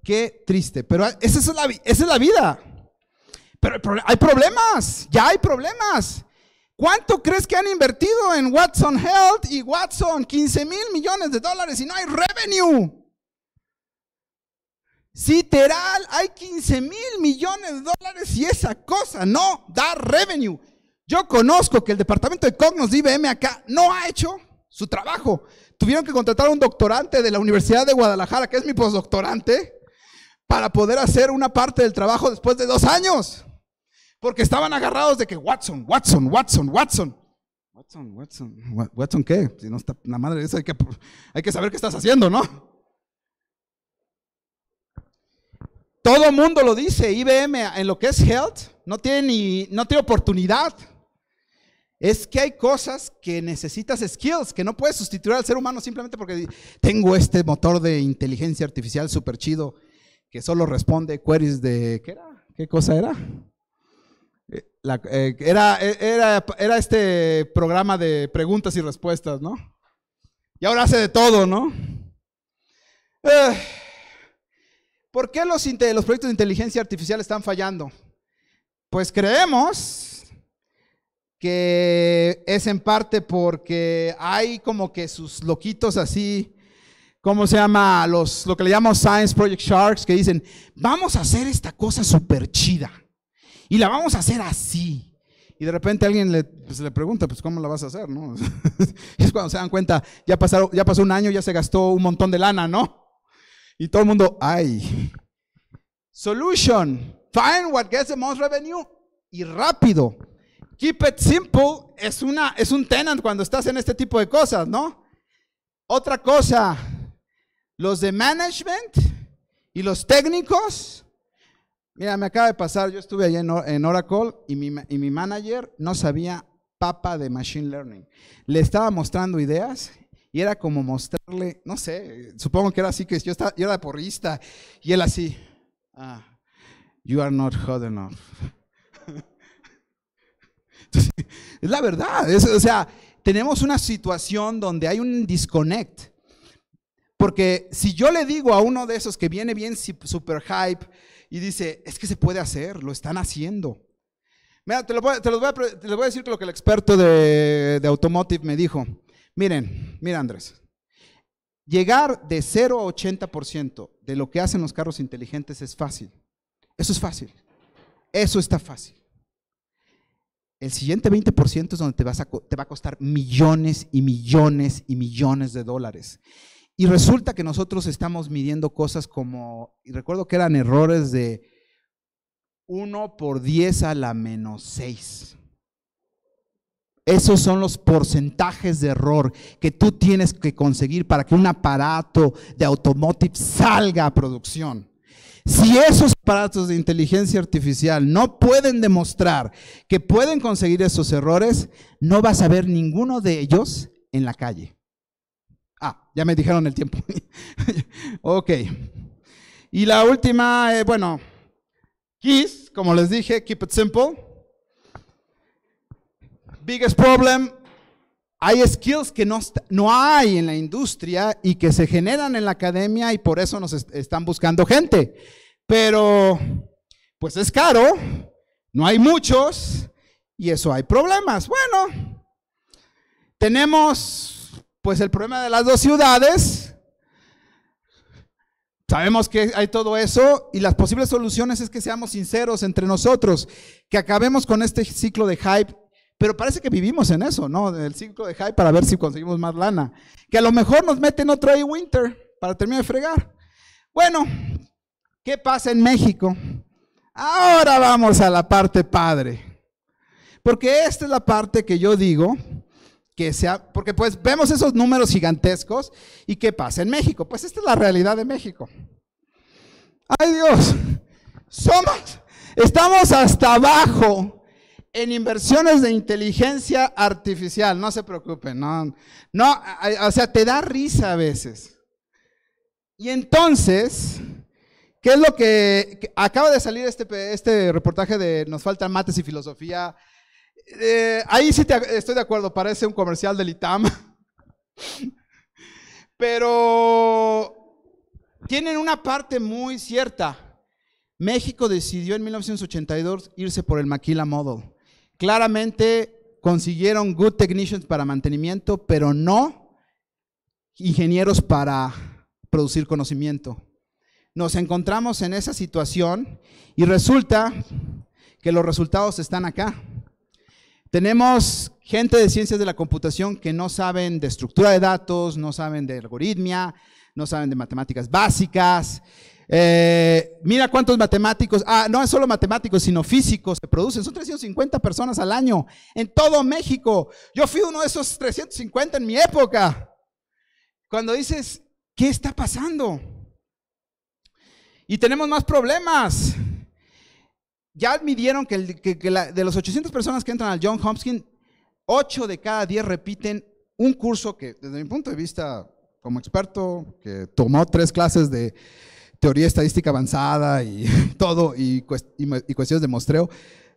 qué triste, pero ah, esa es la, esa es la vida. Pero hay problemas, ya hay problemas. ¿Cuánto crees que han invertido en Watson Health y Watson? 15 mil millones de dólares y no hay revenue. Literal, hay 15 mil millones de dólares y esa cosa no da revenue. Yo conozco que el departamento de Cognos de IBM acá no ha hecho su trabajo. Tuvieron que contratar a un doctorante de la Universidad de Guadalajara, que es mi postdoctorante, para poder hacer una parte del trabajo después de dos años. Porque estaban agarrados de que Watson, Watson, Watson, Watson. Watson, Watson, Watson, ¿qué? Si no está la madre de hay que, hay que saber qué estás haciendo, ¿no? Todo mundo lo dice, IBM en lo que es health no tiene ni, no tiene oportunidad. Es que hay cosas que necesitas skills, que no puedes sustituir al ser humano simplemente porque tengo este motor de inteligencia artificial súper chido que solo responde queries de, ¿qué era? ¿Qué cosa era? Eh, era, era, este programa de preguntas y respuestas, ¿no? Y ahora hace de todo, ¿no? Eh, ¿Por qué los, los proyectos de inteligencia artificial están fallando? Pues creemos que es en parte porque hay como que sus loquitos así, ¿cómo se llama? Los, lo que le llamamos Science Project Sharks, que dicen, vamos a hacer esta cosa súper chida y la vamos a hacer así. Y de repente alguien le, pues, le pregunta, pues ¿cómo la vas a hacer? ¿no? es cuando se dan cuenta, ya, ya pasó un año, ya se gastó un montón de lana, ¿no? Y todo el mundo, ay. Solution, find what gets the most revenue y rápido. Keep it simple es, una, es un tenant cuando estás en este tipo de cosas, ¿no? Otra cosa, los de management y los técnicos Mira, me acaba de pasar, yo estuve allá en, Oracle y mi, y mi manager no sabía papa de Machine Learning. Le estaba mostrando ideas y era como mostrarle, no sé, supongo que era así que yo, estaba, yo era porrista y él así, ah, you are not hot enough. es la verdad, o sea, tenemos una situación donde hay un disconnect. Porque si yo le digo a uno de esos que viene bien super hype, y dice, es que se puede hacer, lo están haciendo. Mira, te, lo voy, a, te decir lo que el experto de, de Automotive me dijo. Miren, mira Andrés, llegar de 0 a 80% de lo que hacen los carros inteligentes es fácil. Eso es fácil. Eso está fácil. El siguiente 20% es donde te, te va a costar millones y millones y millones de dólares. Y resulta que nosotros estamos midiendo cosas como, y recuerdo que eran errores de 1 por 10 a la menos 6. Esos son los porcentajes de error que tú tienes que conseguir para que un aparato de automotive salga a producción. Si esos aparatos de inteligencia artificial no pueden demostrar que pueden conseguir esos errores, no vas a ver ninguno de ellos en la calle. Ya me dijeron el tiempo. ok. Y la última, eh, bueno, KISS, como les dije, keep it simple. Biggest problem, hay skills que no, no, hay en la industria y que se generan en la academia y por eso nos están buscando gente. Pero, pues es caro, no hay muchos y eso hay problemas. Bueno, tenemos pues el problema de las dos ciudades, sabemos que hay todo eso y las posibles soluciones es que seamos sinceros entre nosotros, que acabemos con este ciclo de hype, pero parece que vivimos en eso, ¿no? El ciclo de hype para ver si conseguimos más lana, que a lo mejor nos meten otro ahí winter para terminar de fregar. Bueno, ¿qué pasa en México? Ahora vamos a la parte padre. Porque esta es la parte que yo digo que sea, porque pues vemos esos números gigantescos y qué pasa en México. Pues esta es la realidad de México. Ay Dios, somos, estamos hasta abajo en inversiones de inteligencia artificial, no se preocupen, no, o sea, te da risa a veces. Y entonces, ¿qué es lo que, acaba de salir este, este reportaje de Nos faltan mates y filosofía? Eh, ahí sí estoy de acuerdo, parece un comercial del ITAM. Pero tienen una parte muy cierta. México decidió en 1982 irse por el Maquila Model. Claramente consiguieron good technicians para mantenimiento, pero no ingenieros para producir conocimiento. Nos encontramos en esa situación y resulta que los resultados están acá. Tenemos gente de ciencias de la computación que no saben de estructura de datos, no saben de algoritmia, no saben de matemáticas básicas. Eh, mira cuántos matemáticos, ah, no es solo matemáticos, sino físicos se producen. Son 350 personas al año en todo México. Yo fui uno de esos 350 en mi época. Cuando dices, ¿qué está pasando? Y tenemos más problemas ya admitieron que, de los 800 personas que entran al John Hopkins, 8 de cada 10 repiten un curso que, desde mi punto de vista como experto, que tomó tres clases de teoría estadística avanzada y todo, y, y cuestiones de mostreo,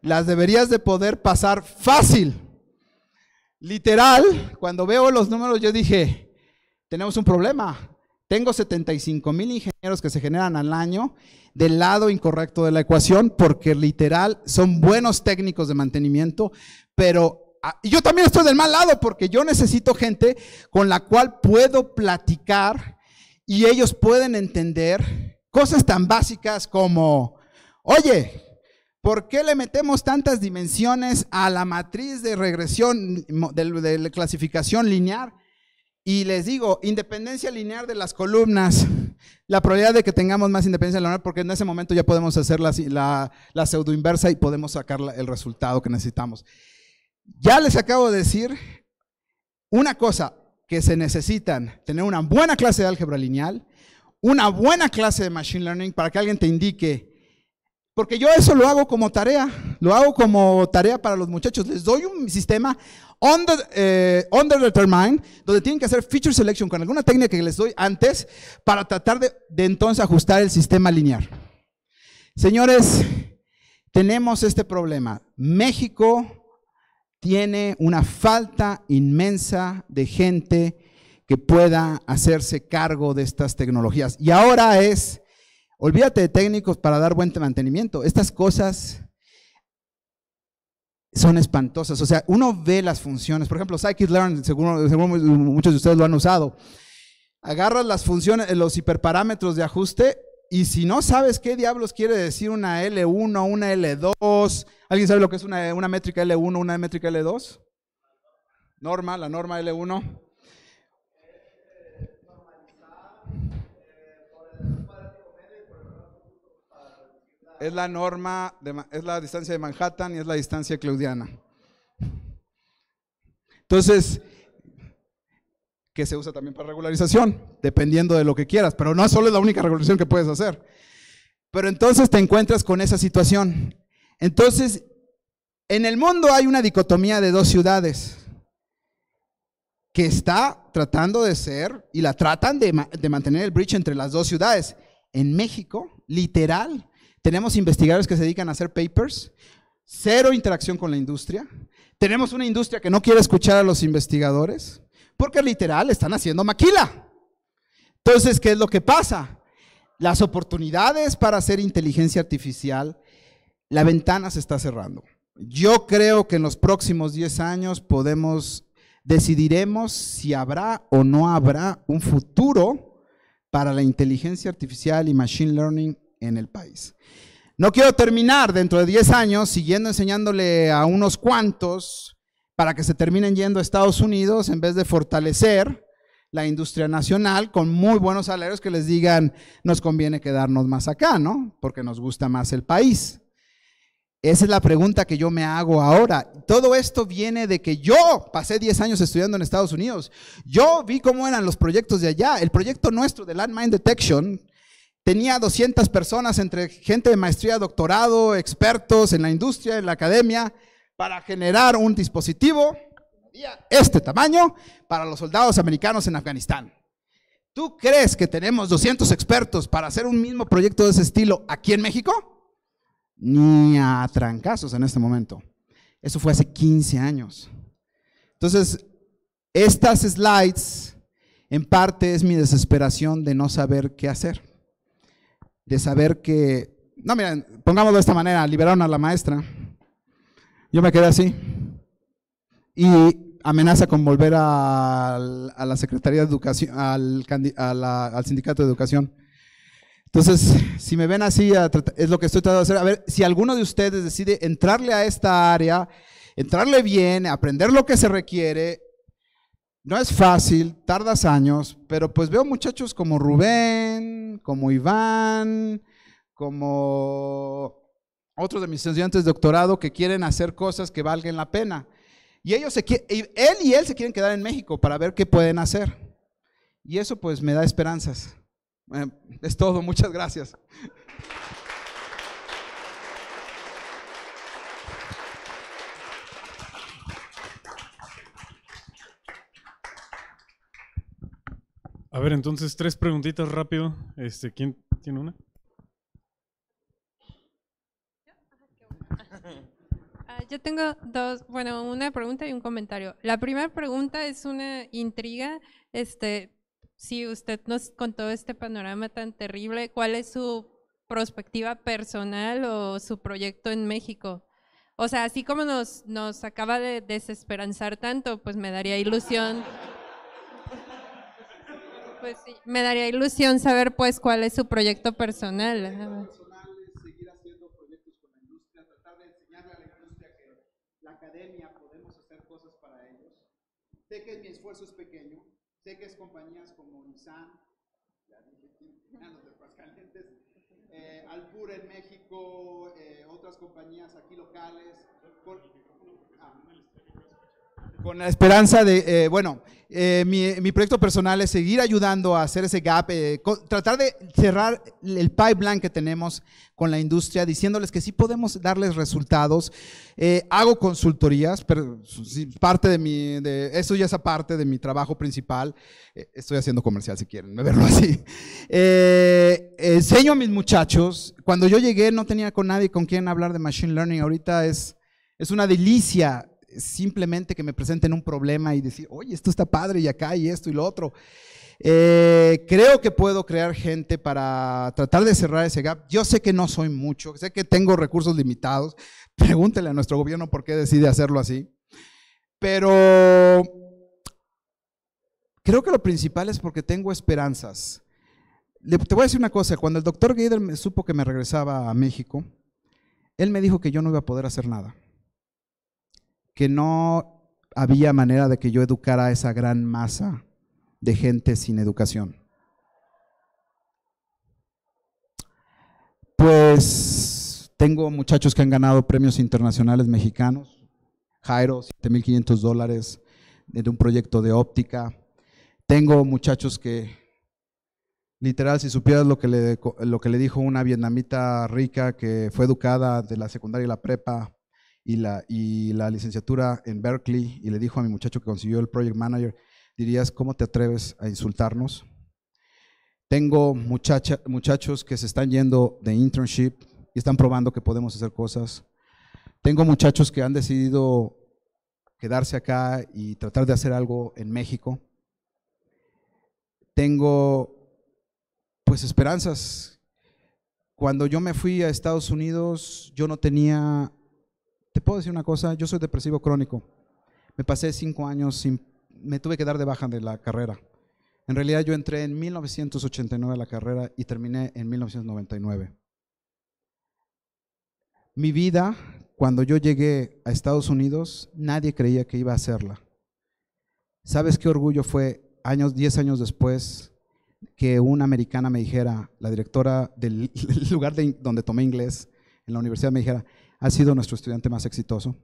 las deberías de poder pasar fácil. Literal, cuando veo los números yo dije, tenemos un problema. Tengo 75 mil ingenieros que se generan al año del lado incorrecto de la ecuación, porque literal son buenos técnicos de mantenimiento, pero ah, yo también estoy del mal lado porque yo necesito gente con la cual puedo platicar y ellos pueden entender cosas tan básicas como, oye, ¿por qué le metemos tantas dimensiones a la matriz de regresión, de, de clasificación lineal? Y les digo, independencia lineal de las columnas, la probabilidad de que tengamos más independencia lineal, porque en ese momento ya podemos hacer la, la, pseudo inversa y podemos sacar el resultado que necesitamos. Ya les acabo de decir una cosa que se necesitan, tener una buena clase de álgebra lineal, una buena clase de machine learning para que alguien te indique, porque yo eso lo hago como tarea, lo hago como tarea para los muchachos, les doy un sistema, on the, eh, donde tienen que hacer feature selection con alguna técnica que les doy antes para tratar de, de entonces ajustar el sistema lineal. Señores, tenemos este problema. México tiene una falta inmensa de gente que pueda hacerse cargo de estas tecnologías. Y ahora es, olvídate de técnicos para dar buen mantenimiento. Estas cosas son espantosas. O sea, uno ve las funciones. Por ejemplo, Scikit-learn, según muchos de ustedes lo han usado. Agarras las funciones, los hiperparámetros de ajuste y si no sabes qué diablos quiere decir una L1, una L2, ¿alguien sabe lo que es una, una métrica L1, una métrica L2? Norma, la norma L1. es la norma, es la distancia de Manhattan y es la distancia claudiana. Entonces, que se usa también para regularización, dependiendo de lo que quieras, pero no es solo la única regularización que puedes hacer. Pero entonces te encuentras con esa situación. Entonces, en el mundo hay una dicotomía de dos ciudades que está tratando de ser y la tratan de, de mantener el bridge entre las dos ciudades. En México, literal, tenemos investigadores que se dedican a hacer papers, cero interacción con la industria. Tenemos una industria que no quiere escuchar a los investigadores, porque literal están haciendo maquila. Entonces, ¿qué es lo que pasa? Las oportunidades para hacer inteligencia artificial, la ventana se está cerrando. Yo creo que en los próximos 10 años podemos, decidiremos si habrá o no habrá un futuro para la inteligencia artificial y machine learning en el país. No quiero terminar dentro de 10 años siguiendo enseñándole a unos cuantos para que se terminen yendo a Estados Unidos en vez de fortalecer la industria nacional con muy buenos salarios que les digan, nos conviene quedarnos más acá, ¿no? Porque nos gusta más el país. Esa es la pregunta que yo me hago ahora. Todo esto viene de que yo pasé 10 años estudiando en Estados Unidos. Yo vi cómo eran los proyectos de allá. El proyecto nuestro de Landmine Detection, Tenía 200 personas entre gente de maestría, doctorado, expertos en la industria, en la academia, para generar un dispositivo este tamaño para los soldados americanos en Afganistán. ¿Tú crees que tenemos 200 expertos para hacer un mismo proyecto de ese estilo aquí en México? Ni a trancazos en este momento. Eso fue hace 15 años. Entonces, estas slides en parte es mi desesperación de no saber qué hacer de saber que, no, miren, pongámoslo de esta manera, liberaron a la maestra. Yo me quedé así. Y amenaza con volver a, la Secretaría de Educación, al, al Sindicato de Educación. Entonces, si me ven así, es lo que estoy tratando de hacer. A ver, si alguno de ustedes decide entrarle a esta área, entrarle bien, aprender lo que se requiere, no es fácil, tardas años, pero pues veo muchachos como Rubén, como Iván, como otros de mis estudiantes de doctorado que quieren hacer cosas que valgan la pena. Y ellos se él y él se quieren quedar en México para ver qué pueden hacer. Y eso pues me da esperanzas. Eh, es todo, muchas gracias. A ver, entonces tres preguntitas rápido. Este, ¿quién tiene una? Ah, yo tengo dos, bueno, una pregunta y un comentario. La primera pregunta es una intriga. Este, si usted nos contó este panorama tan terrible, ¿cuál es su perspectiva personal o su proyecto en México? O sea, así como nos, nos acaba de desesperanzar tanto, pues me daría ilusión pues sí, me daría ilusión saber pues cuál es su proyecto personal. Seguir haciendo proyectos con la industria, tratar de enseñarle a la industria que la academia podemos hacer cosas para ellos. Sé que mi esfuerzo es pequeño, sé que es compañías como Nissan, eh, Alpur en México, eh, otras compañías aquí locales. Por, ah, con la esperanza de, eh, bueno, eh, mi, proyecto personal es seguir ayudando a hacer ese gap, eh, tratar de cerrar el pipeline que tenemos con la industria, diciéndoles que sí podemos darles resultados. hago consultorías, pero parte de mi, eso ya es parte de mi trabajo principal. estoy haciendo comercial si quieren verlo así. enseño a mis muchachos. Cuando yo llegué no tenía con nadie con quien hablar de Machine Learning. Ahorita es, es una delicia simplemente que me presenten un problema y decir, oye, esto está padre y acá y esto y lo otro. Eh, creo que puedo crear gente para tratar de cerrar ese gap. Yo sé que no soy mucho, sé que tengo recursos limitados. Pregúntele a nuestro gobierno por qué decide hacerlo así. Pero creo que lo principal es porque tengo esperanzas. te voy a decir una cosa, cuando el doctor Guider me supo que me regresaba a México, él me dijo que yo no iba a poder hacer nada que no había manera de que yo educara a esa gran masa de gente sin educación. Pues tengo muchachos que han ganado premios internacionales mexicanos, Jairo, 7.500 dólares de un proyecto de óptica. Tengo muchachos que, literal, si supieras lo que, le, lo que le dijo una vietnamita rica que fue educada de la secundaria y la prepa y la, y la licenciatura en Berkeley y le dijo a mi muchacho que consiguió el project manager, dirías, ¿cómo te atreves a insultarnos? Tengo muchacha, muchachos que se están yendo de internship y están probando que podemos hacer cosas. Tengo muchachos que han decidido quedarse acá y tratar de hacer algo en México. Tengo pues esperanzas. Cuando yo me fui a Estados Unidos, yo no tenía te puedo decir una cosa, yo soy depresivo crónico. Me pasé cinco años sin, me tuve que dar de baja de la carrera. En realidad yo entré en 1989 a la carrera y terminé en 1999. Mi vida, cuando yo llegué a Estados Unidos, nadie creía que iba a hacerla. ¿Sabes qué orgullo fue años, diez años después que una americana me dijera, la directora del lugar donde tomé inglés, en la universidad me dijera, ha sido nuestro estudiante más exitoso.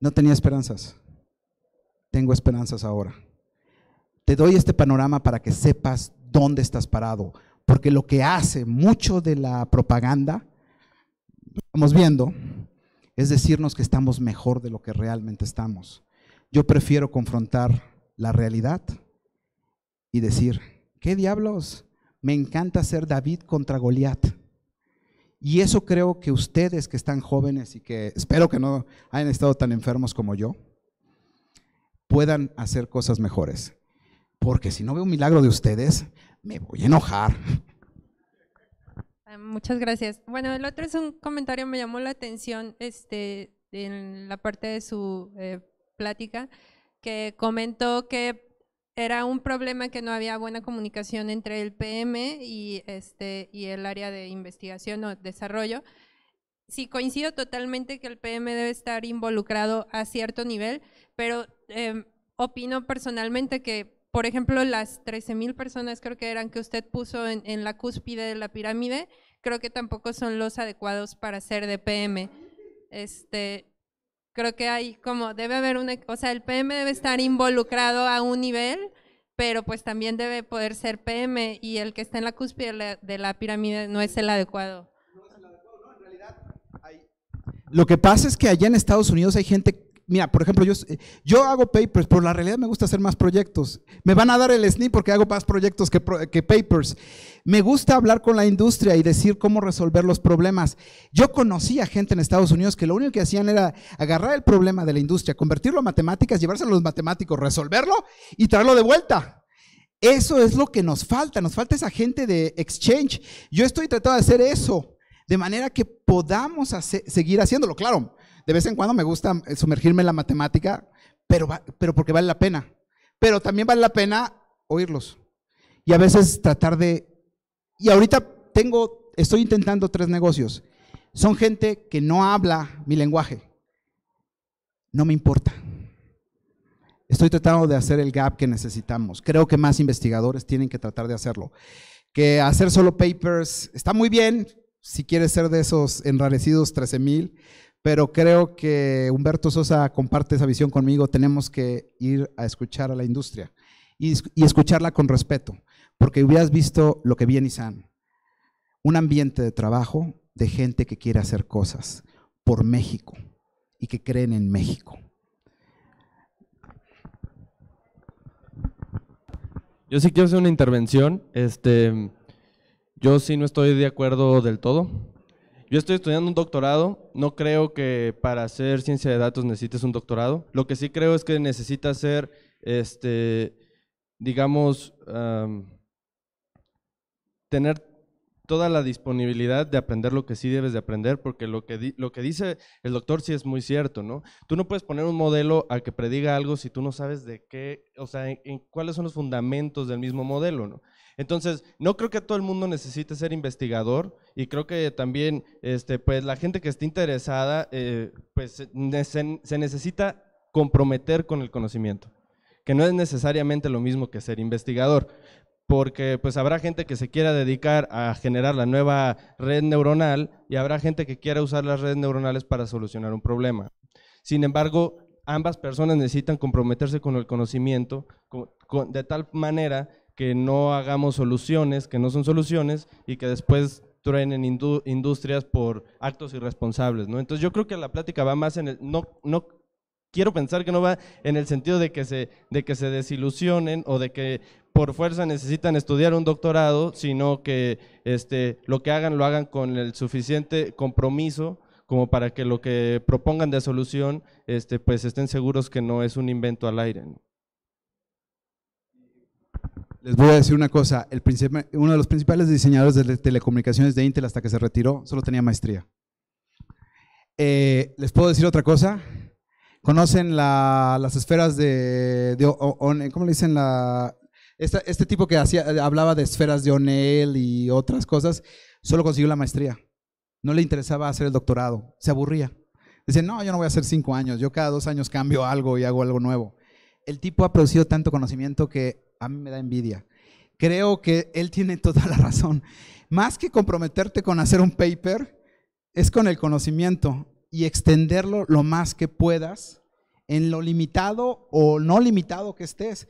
No tenía esperanzas. Tengo esperanzas ahora. Te doy este panorama para que sepas dónde estás parado, porque lo que hace mucho de la propaganda, estamos viendo, es decirnos que estamos mejor de lo que realmente estamos. Yo prefiero confrontar la realidad y decir, ¿qué diablos? Me encanta ser David contra Goliat. Y eso creo que ustedes que están jóvenes y que espero que no hayan estado tan enfermos como yo, puedan hacer cosas mejores. Porque si no veo un milagro de ustedes, me voy a enojar. Muchas gracias. Bueno, el otro es un comentario, me llamó la atención este, en la parte de su eh, plática, que comentó que era un problema que no había buena comunicación entre el PM y, este, y el área de investigación o desarrollo. Sí, coincido totalmente que el PM debe estar involucrado a cierto nivel, pero em, opino personalmente que, por ejemplo, las 13.000 personas creo que eran que usted puso en, en, la cúspide de la pirámide, creo que tampoco son los adecuados para ser de PM. Este, creo que hay como, debe haber una, o sea, el PM debe estar involucrado a un nivel, pero pues también debe poder ser PM y el que está en la cúspide de la pirámide no es el adecuado. Lo que pasa es que allá en Estados Unidos hay gente mira, por ejemplo, yo, yo hago papers, pero la realidad me gusta hacer más proyectos. Me van a dar el SNI porque hago más proyectos que, papers. Me gusta hablar con la industria y decir cómo resolver los problemas. Yo conocí a gente en Estados Unidos que lo único que hacían era agarrar el problema de la industria, convertirlo a matemáticas, llevárselo a los matemáticos, resolverlo y traerlo de vuelta. Eso es lo que nos falta, nos falta esa gente de exchange. Yo estoy tratando de hacer eso, de manera que podamos seguir haciéndolo. Claro, de vez en cuando me gusta eh, sumergirme en la matemática, pero, pero porque vale la pena. Pero también vale la pena oírlos. Y a veces tratar de... Y ahorita tengo, estoy intentando tres negocios. Son gente que no habla mi lenguaje. No me importa. Estoy tratando de hacer el gap que necesitamos. Creo que más investigadores tienen que tratar de hacerlo. Que hacer solo papers está muy bien si quieres ser de esos enrarecidos 13 mil, pero creo que Humberto Sosa comparte esa visión conmigo, tenemos que ir a escuchar a la industria y, escucharla con respeto, porque hubieras visto lo que vi en Nissan, un ambiente de trabajo de gente que quiere hacer cosas por México y que creen en México. Yo sí quiero hacer una intervención. Este, yo sí no estoy de acuerdo del todo yo estoy estudiando un doctorado, no creo que para hacer ciencia de datos necesites un doctorado. Lo que sí creo es que necesitas ser, este, digamos, tener toda la disponibilidad de aprender lo que sí debes de aprender, porque lo que, lo que dice el doctor sí es muy cierto, ¿no? Tú no puedes poner un modelo a que prediga algo si tú no sabes de qué, o sea, en cuáles son los fundamentos del mismo modelo, ¿no? Entonces, no creo que todo el mundo necesite ser investigador y creo que también este, pues, la gente que esté interesada eh, pues, se, necesita comprometer con el conocimiento, que no es necesariamente lo mismo que ser investigador porque pues habrá gente que se quiera dedicar a generar la nueva red neuronal y habrá gente que quiera usar las redes neuronales para solucionar un problema. Sin embargo, ambas personas necesitan comprometerse con el conocimiento de tal manera que no hagamos soluciones que no son soluciones y que después truenen industrias por actos irresponsables, ¿no? Entonces yo creo que la plática va más en el, no, no quiero pensar que no va en el sentido de que se, de que se desilusionen o de que por fuerza necesitan estudiar un doctorado, sino que este, lo que hagan lo hagan con el suficiente compromiso como para que lo que propongan de solución, este, pues estén seguros que no es un invento al aire. Les voy a decir una cosa, uno de los principales diseñadores de telecomunicaciones de Intel hasta que se retiró solo tenía maestría. Eh, les puedo decir otra cosa, conocen las esferas de, de e? ¿cómo le dicen? La, este tipo que hablaba de esferas de O'Neill y otras cosas, solo consiguió la maestría. No le interesaba hacer el doctorado, se aburría. Dice, no, yo no voy a hacer cinco años, yo cada dos años cambio algo y hago algo nuevo el tipo ha producido tanto conocimiento que a mí me da envidia. Creo que él tiene toda la razón. Más que comprometerte con hacer un paper, es con el conocimiento y extenderlo lo más que puedas en lo limitado o no limitado que estés.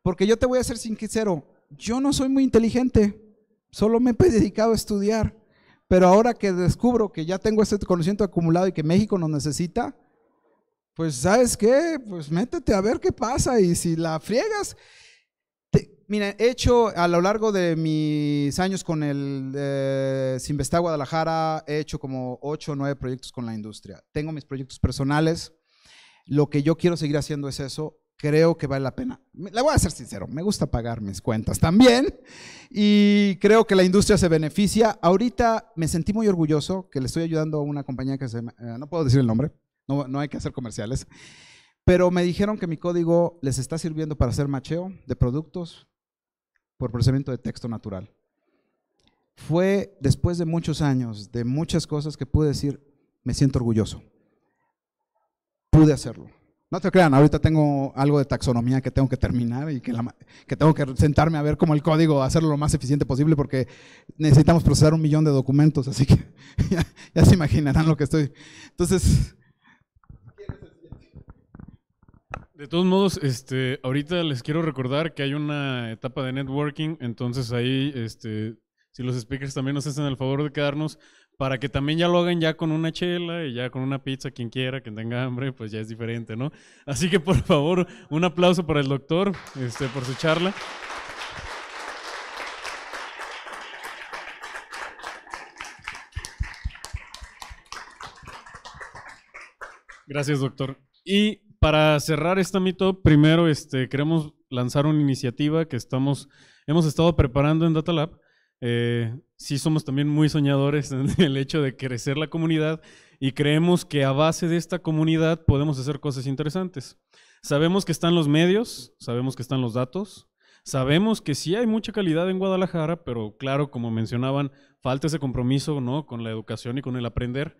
Porque yo te voy a ser sincero, yo no soy muy inteligente, solo me he dedicado a estudiar. Pero ahora que descubro que ya tengo este conocimiento acumulado y que México nos necesita, pues sabes qué, pues métete a ver qué pasa y si la friegas. mira, he hecho a lo largo de mis años con el eh, Guadalajara, he hecho como ocho o 9 proyectos con la industria. Tengo mis proyectos personales. Lo que yo quiero seguir haciendo es eso. Creo que vale la pena. Le voy a ser sincero, me gusta pagar mis cuentas también y creo que la industria se beneficia. Ahorita me sentí muy orgulloso que le estoy ayudando a una compañía que se... Eh, no puedo decir el nombre, no, hay que hacer comerciales. Pero me dijeron que mi código les está sirviendo para hacer macheo de productos por procesamiento de texto natural. Fue después de muchos años, de muchas cosas que pude decir, me siento orgulloso. Pude hacerlo. No te crean, ahorita tengo algo de taxonomía que tengo que terminar y que, tengo que sentarme a ver cómo el código, hacerlo lo más eficiente posible porque necesitamos procesar un millón de documentos, así que ya se imaginarán lo que estoy. Entonces, De todos modos, este, ahorita les quiero recordar que hay una etapa de networking, entonces ahí, este, si los speakers también nos hacen el favor de quedarnos, para que también ya lo hagan ya con una chela y ya con una pizza, quien quiera, quien tenga hambre, pues ya es diferente, ¿no? Así que por favor, un aplauso para el doctor, este, por su charla. Gracias, doctor. Y para cerrar esta mito, primero este, queremos lanzar una iniciativa que estamos, hemos estado preparando en Data Lab. Eh, sí somos también muy soñadores en el hecho de crecer la comunidad y creemos que a base de esta comunidad podemos hacer cosas interesantes. Sabemos que están los medios, sabemos que están los datos, sabemos que sí hay mucha calidad en Guadalajara, pero claro, como mencionaban, falta ese compromiso ¿no? con la educación y con el aprender.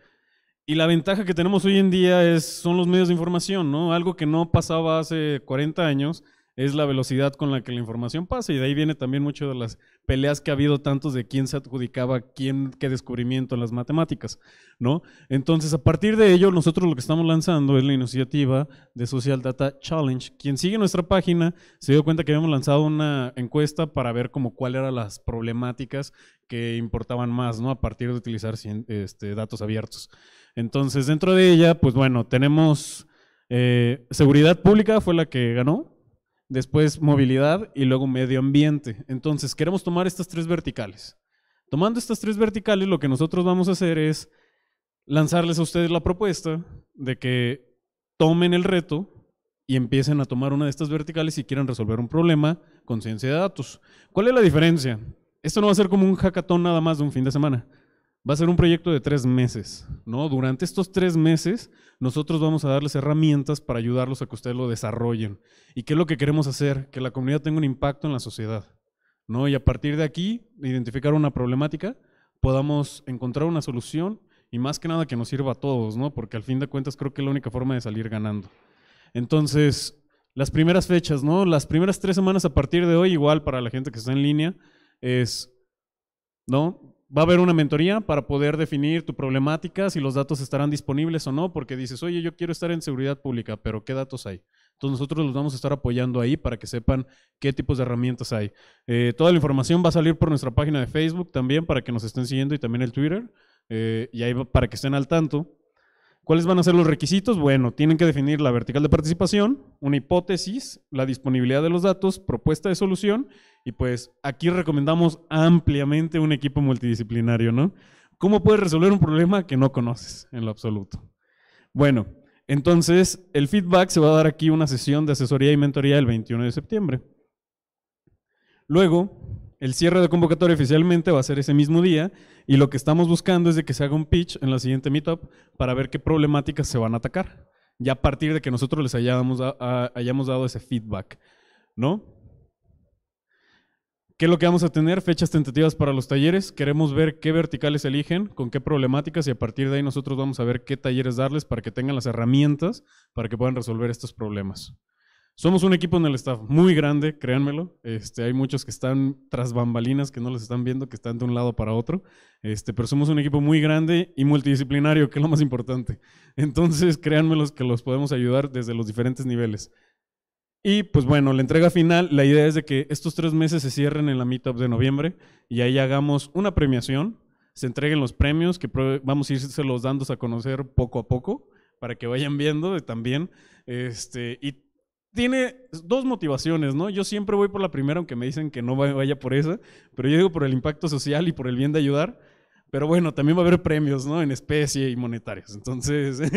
Y la ventaja que tenemos hoy en día es, son los medios de información, ¿no? Algo que no pasaba hace 40 años es la velocidad con la que la información pasa y de ahí viene también mucho de las peleas que ha habido tantos de quién se adjudicaba quién qué descubrimiento en las matemáticas, ¿no? Entonces, a partir de ello, nosotros lo que estamos lanzando es la iniciativa de Social Data Challenge. Quien sigue nuestra página se dio cuenta que habíamos lanzado una encuesta para ver como cuáles eran las problemáticas que importaban más, ¿no? A partir de utilizar este, datos abiertos. Entonces, dentro de ella, pues bueno, tenemos eh, seguridad pública, fue la que ganó, después movilidad y luego medio ambiente. Entonces, queremos tomar estas tres verticales. Tomando estas tres verticales, lo que nosotros vamos a hacer es lanzarles a ustedes la propuesta de que tomen el reto y empiecen a tomar una de estas verticales si quieren resolver un problema con ciencia de datos. ¿Cuál es la diferencia? Esto no va a ser como un hackathon nada más de un fin de semana. Va a ser un proyecto de tres meses, ¿no? Durante estos tres meses, nosotros vamos a darles herramientas para ayudarlos a que ustedes lo desarrollen. ¿Y qué es lo que queremos hacer? Que la comunidad tenga un impacto en la sociedad, ¿no? Y a partir de aquí, identificar una problemática, podamos encontrar una solución y más que nada que nos sirva a todos, ¿no? Porque al fin de cuentas creo que es la única forma de salir ganando. Entonces, las primeras fechas, ¿no? Las primeras tres semanas a partir de hoy, igual para la gente que está en línea, es, ¿no? va a haber una mentoría para poder definir tu problemática, si los datos estarán disponibles o no, porque dices, oye, yo quiero estar en seguridad pública, pero ¿qué datos hay? Entonces nosotros los vamos a estar apoyando ahí para que sepan qué tipos de herramientas hay. Eh, toda la información va a salir por nuestra página de Facebook también para que nos estén siguiendo y también el Twitter. Eh, y ahí para que estén al tanto. ¿Cuáles van a ser los requisitos? Bueno, tienen que definir la vertical de participación, una hipótesis, la disponibilidad de los datos, propuesta de solución y pues aquí recomendamos ampliamente un equipo multidisciplinario, ¿no? ¿Cómo puedes resolver un problema que no conoces en lo absoluto? Bueno, entonces el feedback se va a dar aquí una sesión de asesoría y mentoría el 21 de septiembre. Luego, el cierre de convocatoria oficialmente va a ser ese mismo día y lo que estamos buscando es de que se haga un pitch en la siguiente meetup para ver qué problemáticas se van a atacar, ya a partir de que nosotros les hayamos, hayamos dado ese feedback, ¿no? ¿Qué es lo que vamos a tener? Fechas tentativas para los talleres. Queremos ver qué verticales eligen, con qué problemáticas y a partir de ahí nosotros vamos a ver qué talleres darles para que tengan las herramientas para que puedan resolver estos problemas. Somos un equipo en el staff muy grande, créanmelo. Este, hay muchos que están tras bambalinas, que no los están viendo, que están de un lado para otro. Este, pero somos un equipo muy grande y multidisciplinario, que es lo más importante. Entonces, créanmelo que los podemos ayudar desde los diferentes niveles. Y pues bueno, la entrega final, la idea es de que estos tres meses se cierren en la meetup de noviembre y ahí hagamos una premiación, se entreguen los premios que vamos a irse los dando a conocer poco a poco para que vayan viendo también. Este, y tiene dos motivaciones, ¿no? Yo siempre voy por la primera, aunque me dicen que no vaya por esa, pero yo digo por el impacto social y por el bien de ayudar. Pero bueno, también va a haber premios, ¿no? En especie y monetarios. Entonces.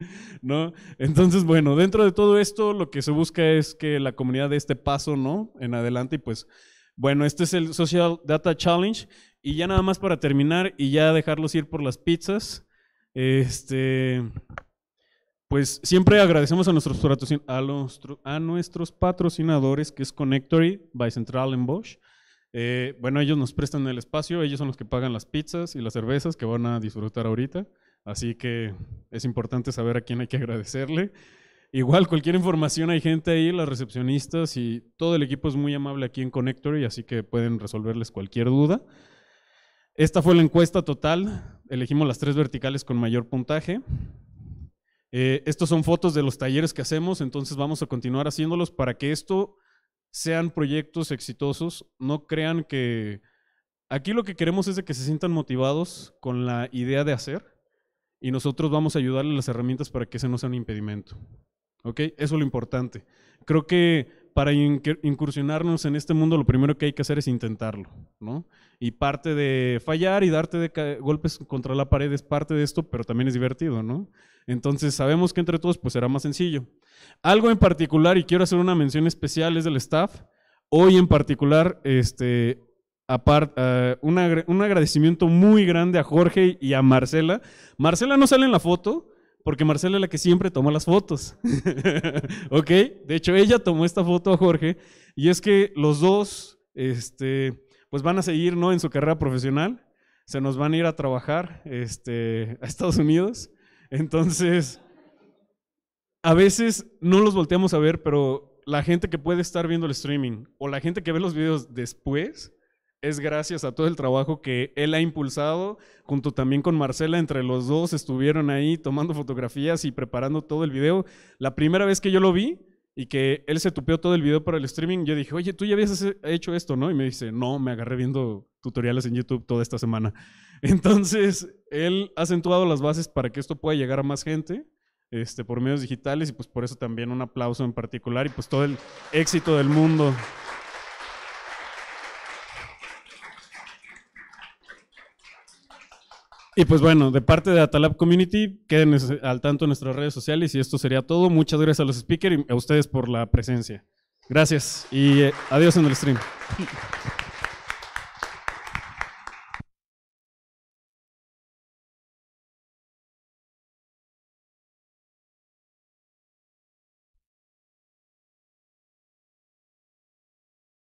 ¿No? Entonces, bueno, dentro de todo esto, lo que se busca es que la comunidad dé este paso, ¿no? En adelante, y pues, bueno, este es el Social Data Challenge. Y ya nada más para terminar y ya dejarlos ir por las pizzas. Este. Pues siempre agradecemos a nuestros, a, nuestros patrocinadores, que es Connectory by Central en Bosch. Eh, bueno, ellos nos prestan el espacio, ellos son los que pagan las pizzas y las cervezas que van a disfrutar ahorita. Así que es importante saber a quién hay que agradecerle. Igual, cualquier información, hay gente ahí, las recepcionistas y todo el equipo es muy amable aquí en Connectory, así que pueden resolverles cualquier duda. Esta fue la encuesta total, elegimos las tres verticales con mayor puntaje. Estas eh, estos son fotos de los talleres que hacemos, entonces vamos a continuar haciéndolos para que esto sean proyectos exitosos. No crean que... Aquí lo que queremos es de que se sientan motivados con la idea de hacer y nosotros vamos a ayudarle las herramientas para que ese no sea un impedimento. ¿Ok? Eso es lo importante. Creo que para incursionarnos en este mundo lo primero que hay que hacer es intentarlo, ¿no? Y parte de fallar y darte golpes contra la pared es parte de esto, pero también es divertido, ¿no? Entonces sabemos que entre todos pues será más sencillo. Algo en particular, y quiero hacer una mención especial, es del staff. Hoy en particular, este, Aparte eh, un, agradecimiento muy grande a Jorge y a Marcela. Marcela no sale en la foto, porque Marcela es la que siempre toma las fotos. ¿Ok? De hecho, ella tomó esta foto a Jorge y es que los dos, este, pues van a seguir, ¿no? En su carrera profesional, se nos van a ir a trabajar, este, a Estados Unidos. Entonces, a veces no los volteamos a ver, pero la gente que puede estar viendo el streaming o la gente que ve los videos después, es gracias a todo el trabajo que él ha impulsado, junto también con Marcela, entre los dos estuvieron ahí tomando fotografías y preparando todo el video. La primera vez que yo lo vi y que él se tupeó todo el video para el streaming, yo dije, oye, tú ya habías hecho esto, ¿no? Y me dice, no, me agarré viendo tutoriales en YouTube toda esta semana. Entonces, él ha acentuado las bases para que esto pueda llegar a más gente. Este, por medios digitales y pues por eso también un aplauso en particular y pues todo el éxito del mundo. Y pues bueno, de parte de Atalab Community, queden al tanto en nuestras redes sociales y esto sería todo. Muchas gracias a los speakers y a ustedes por la presencia. Gracias y eh, adiós en el stream.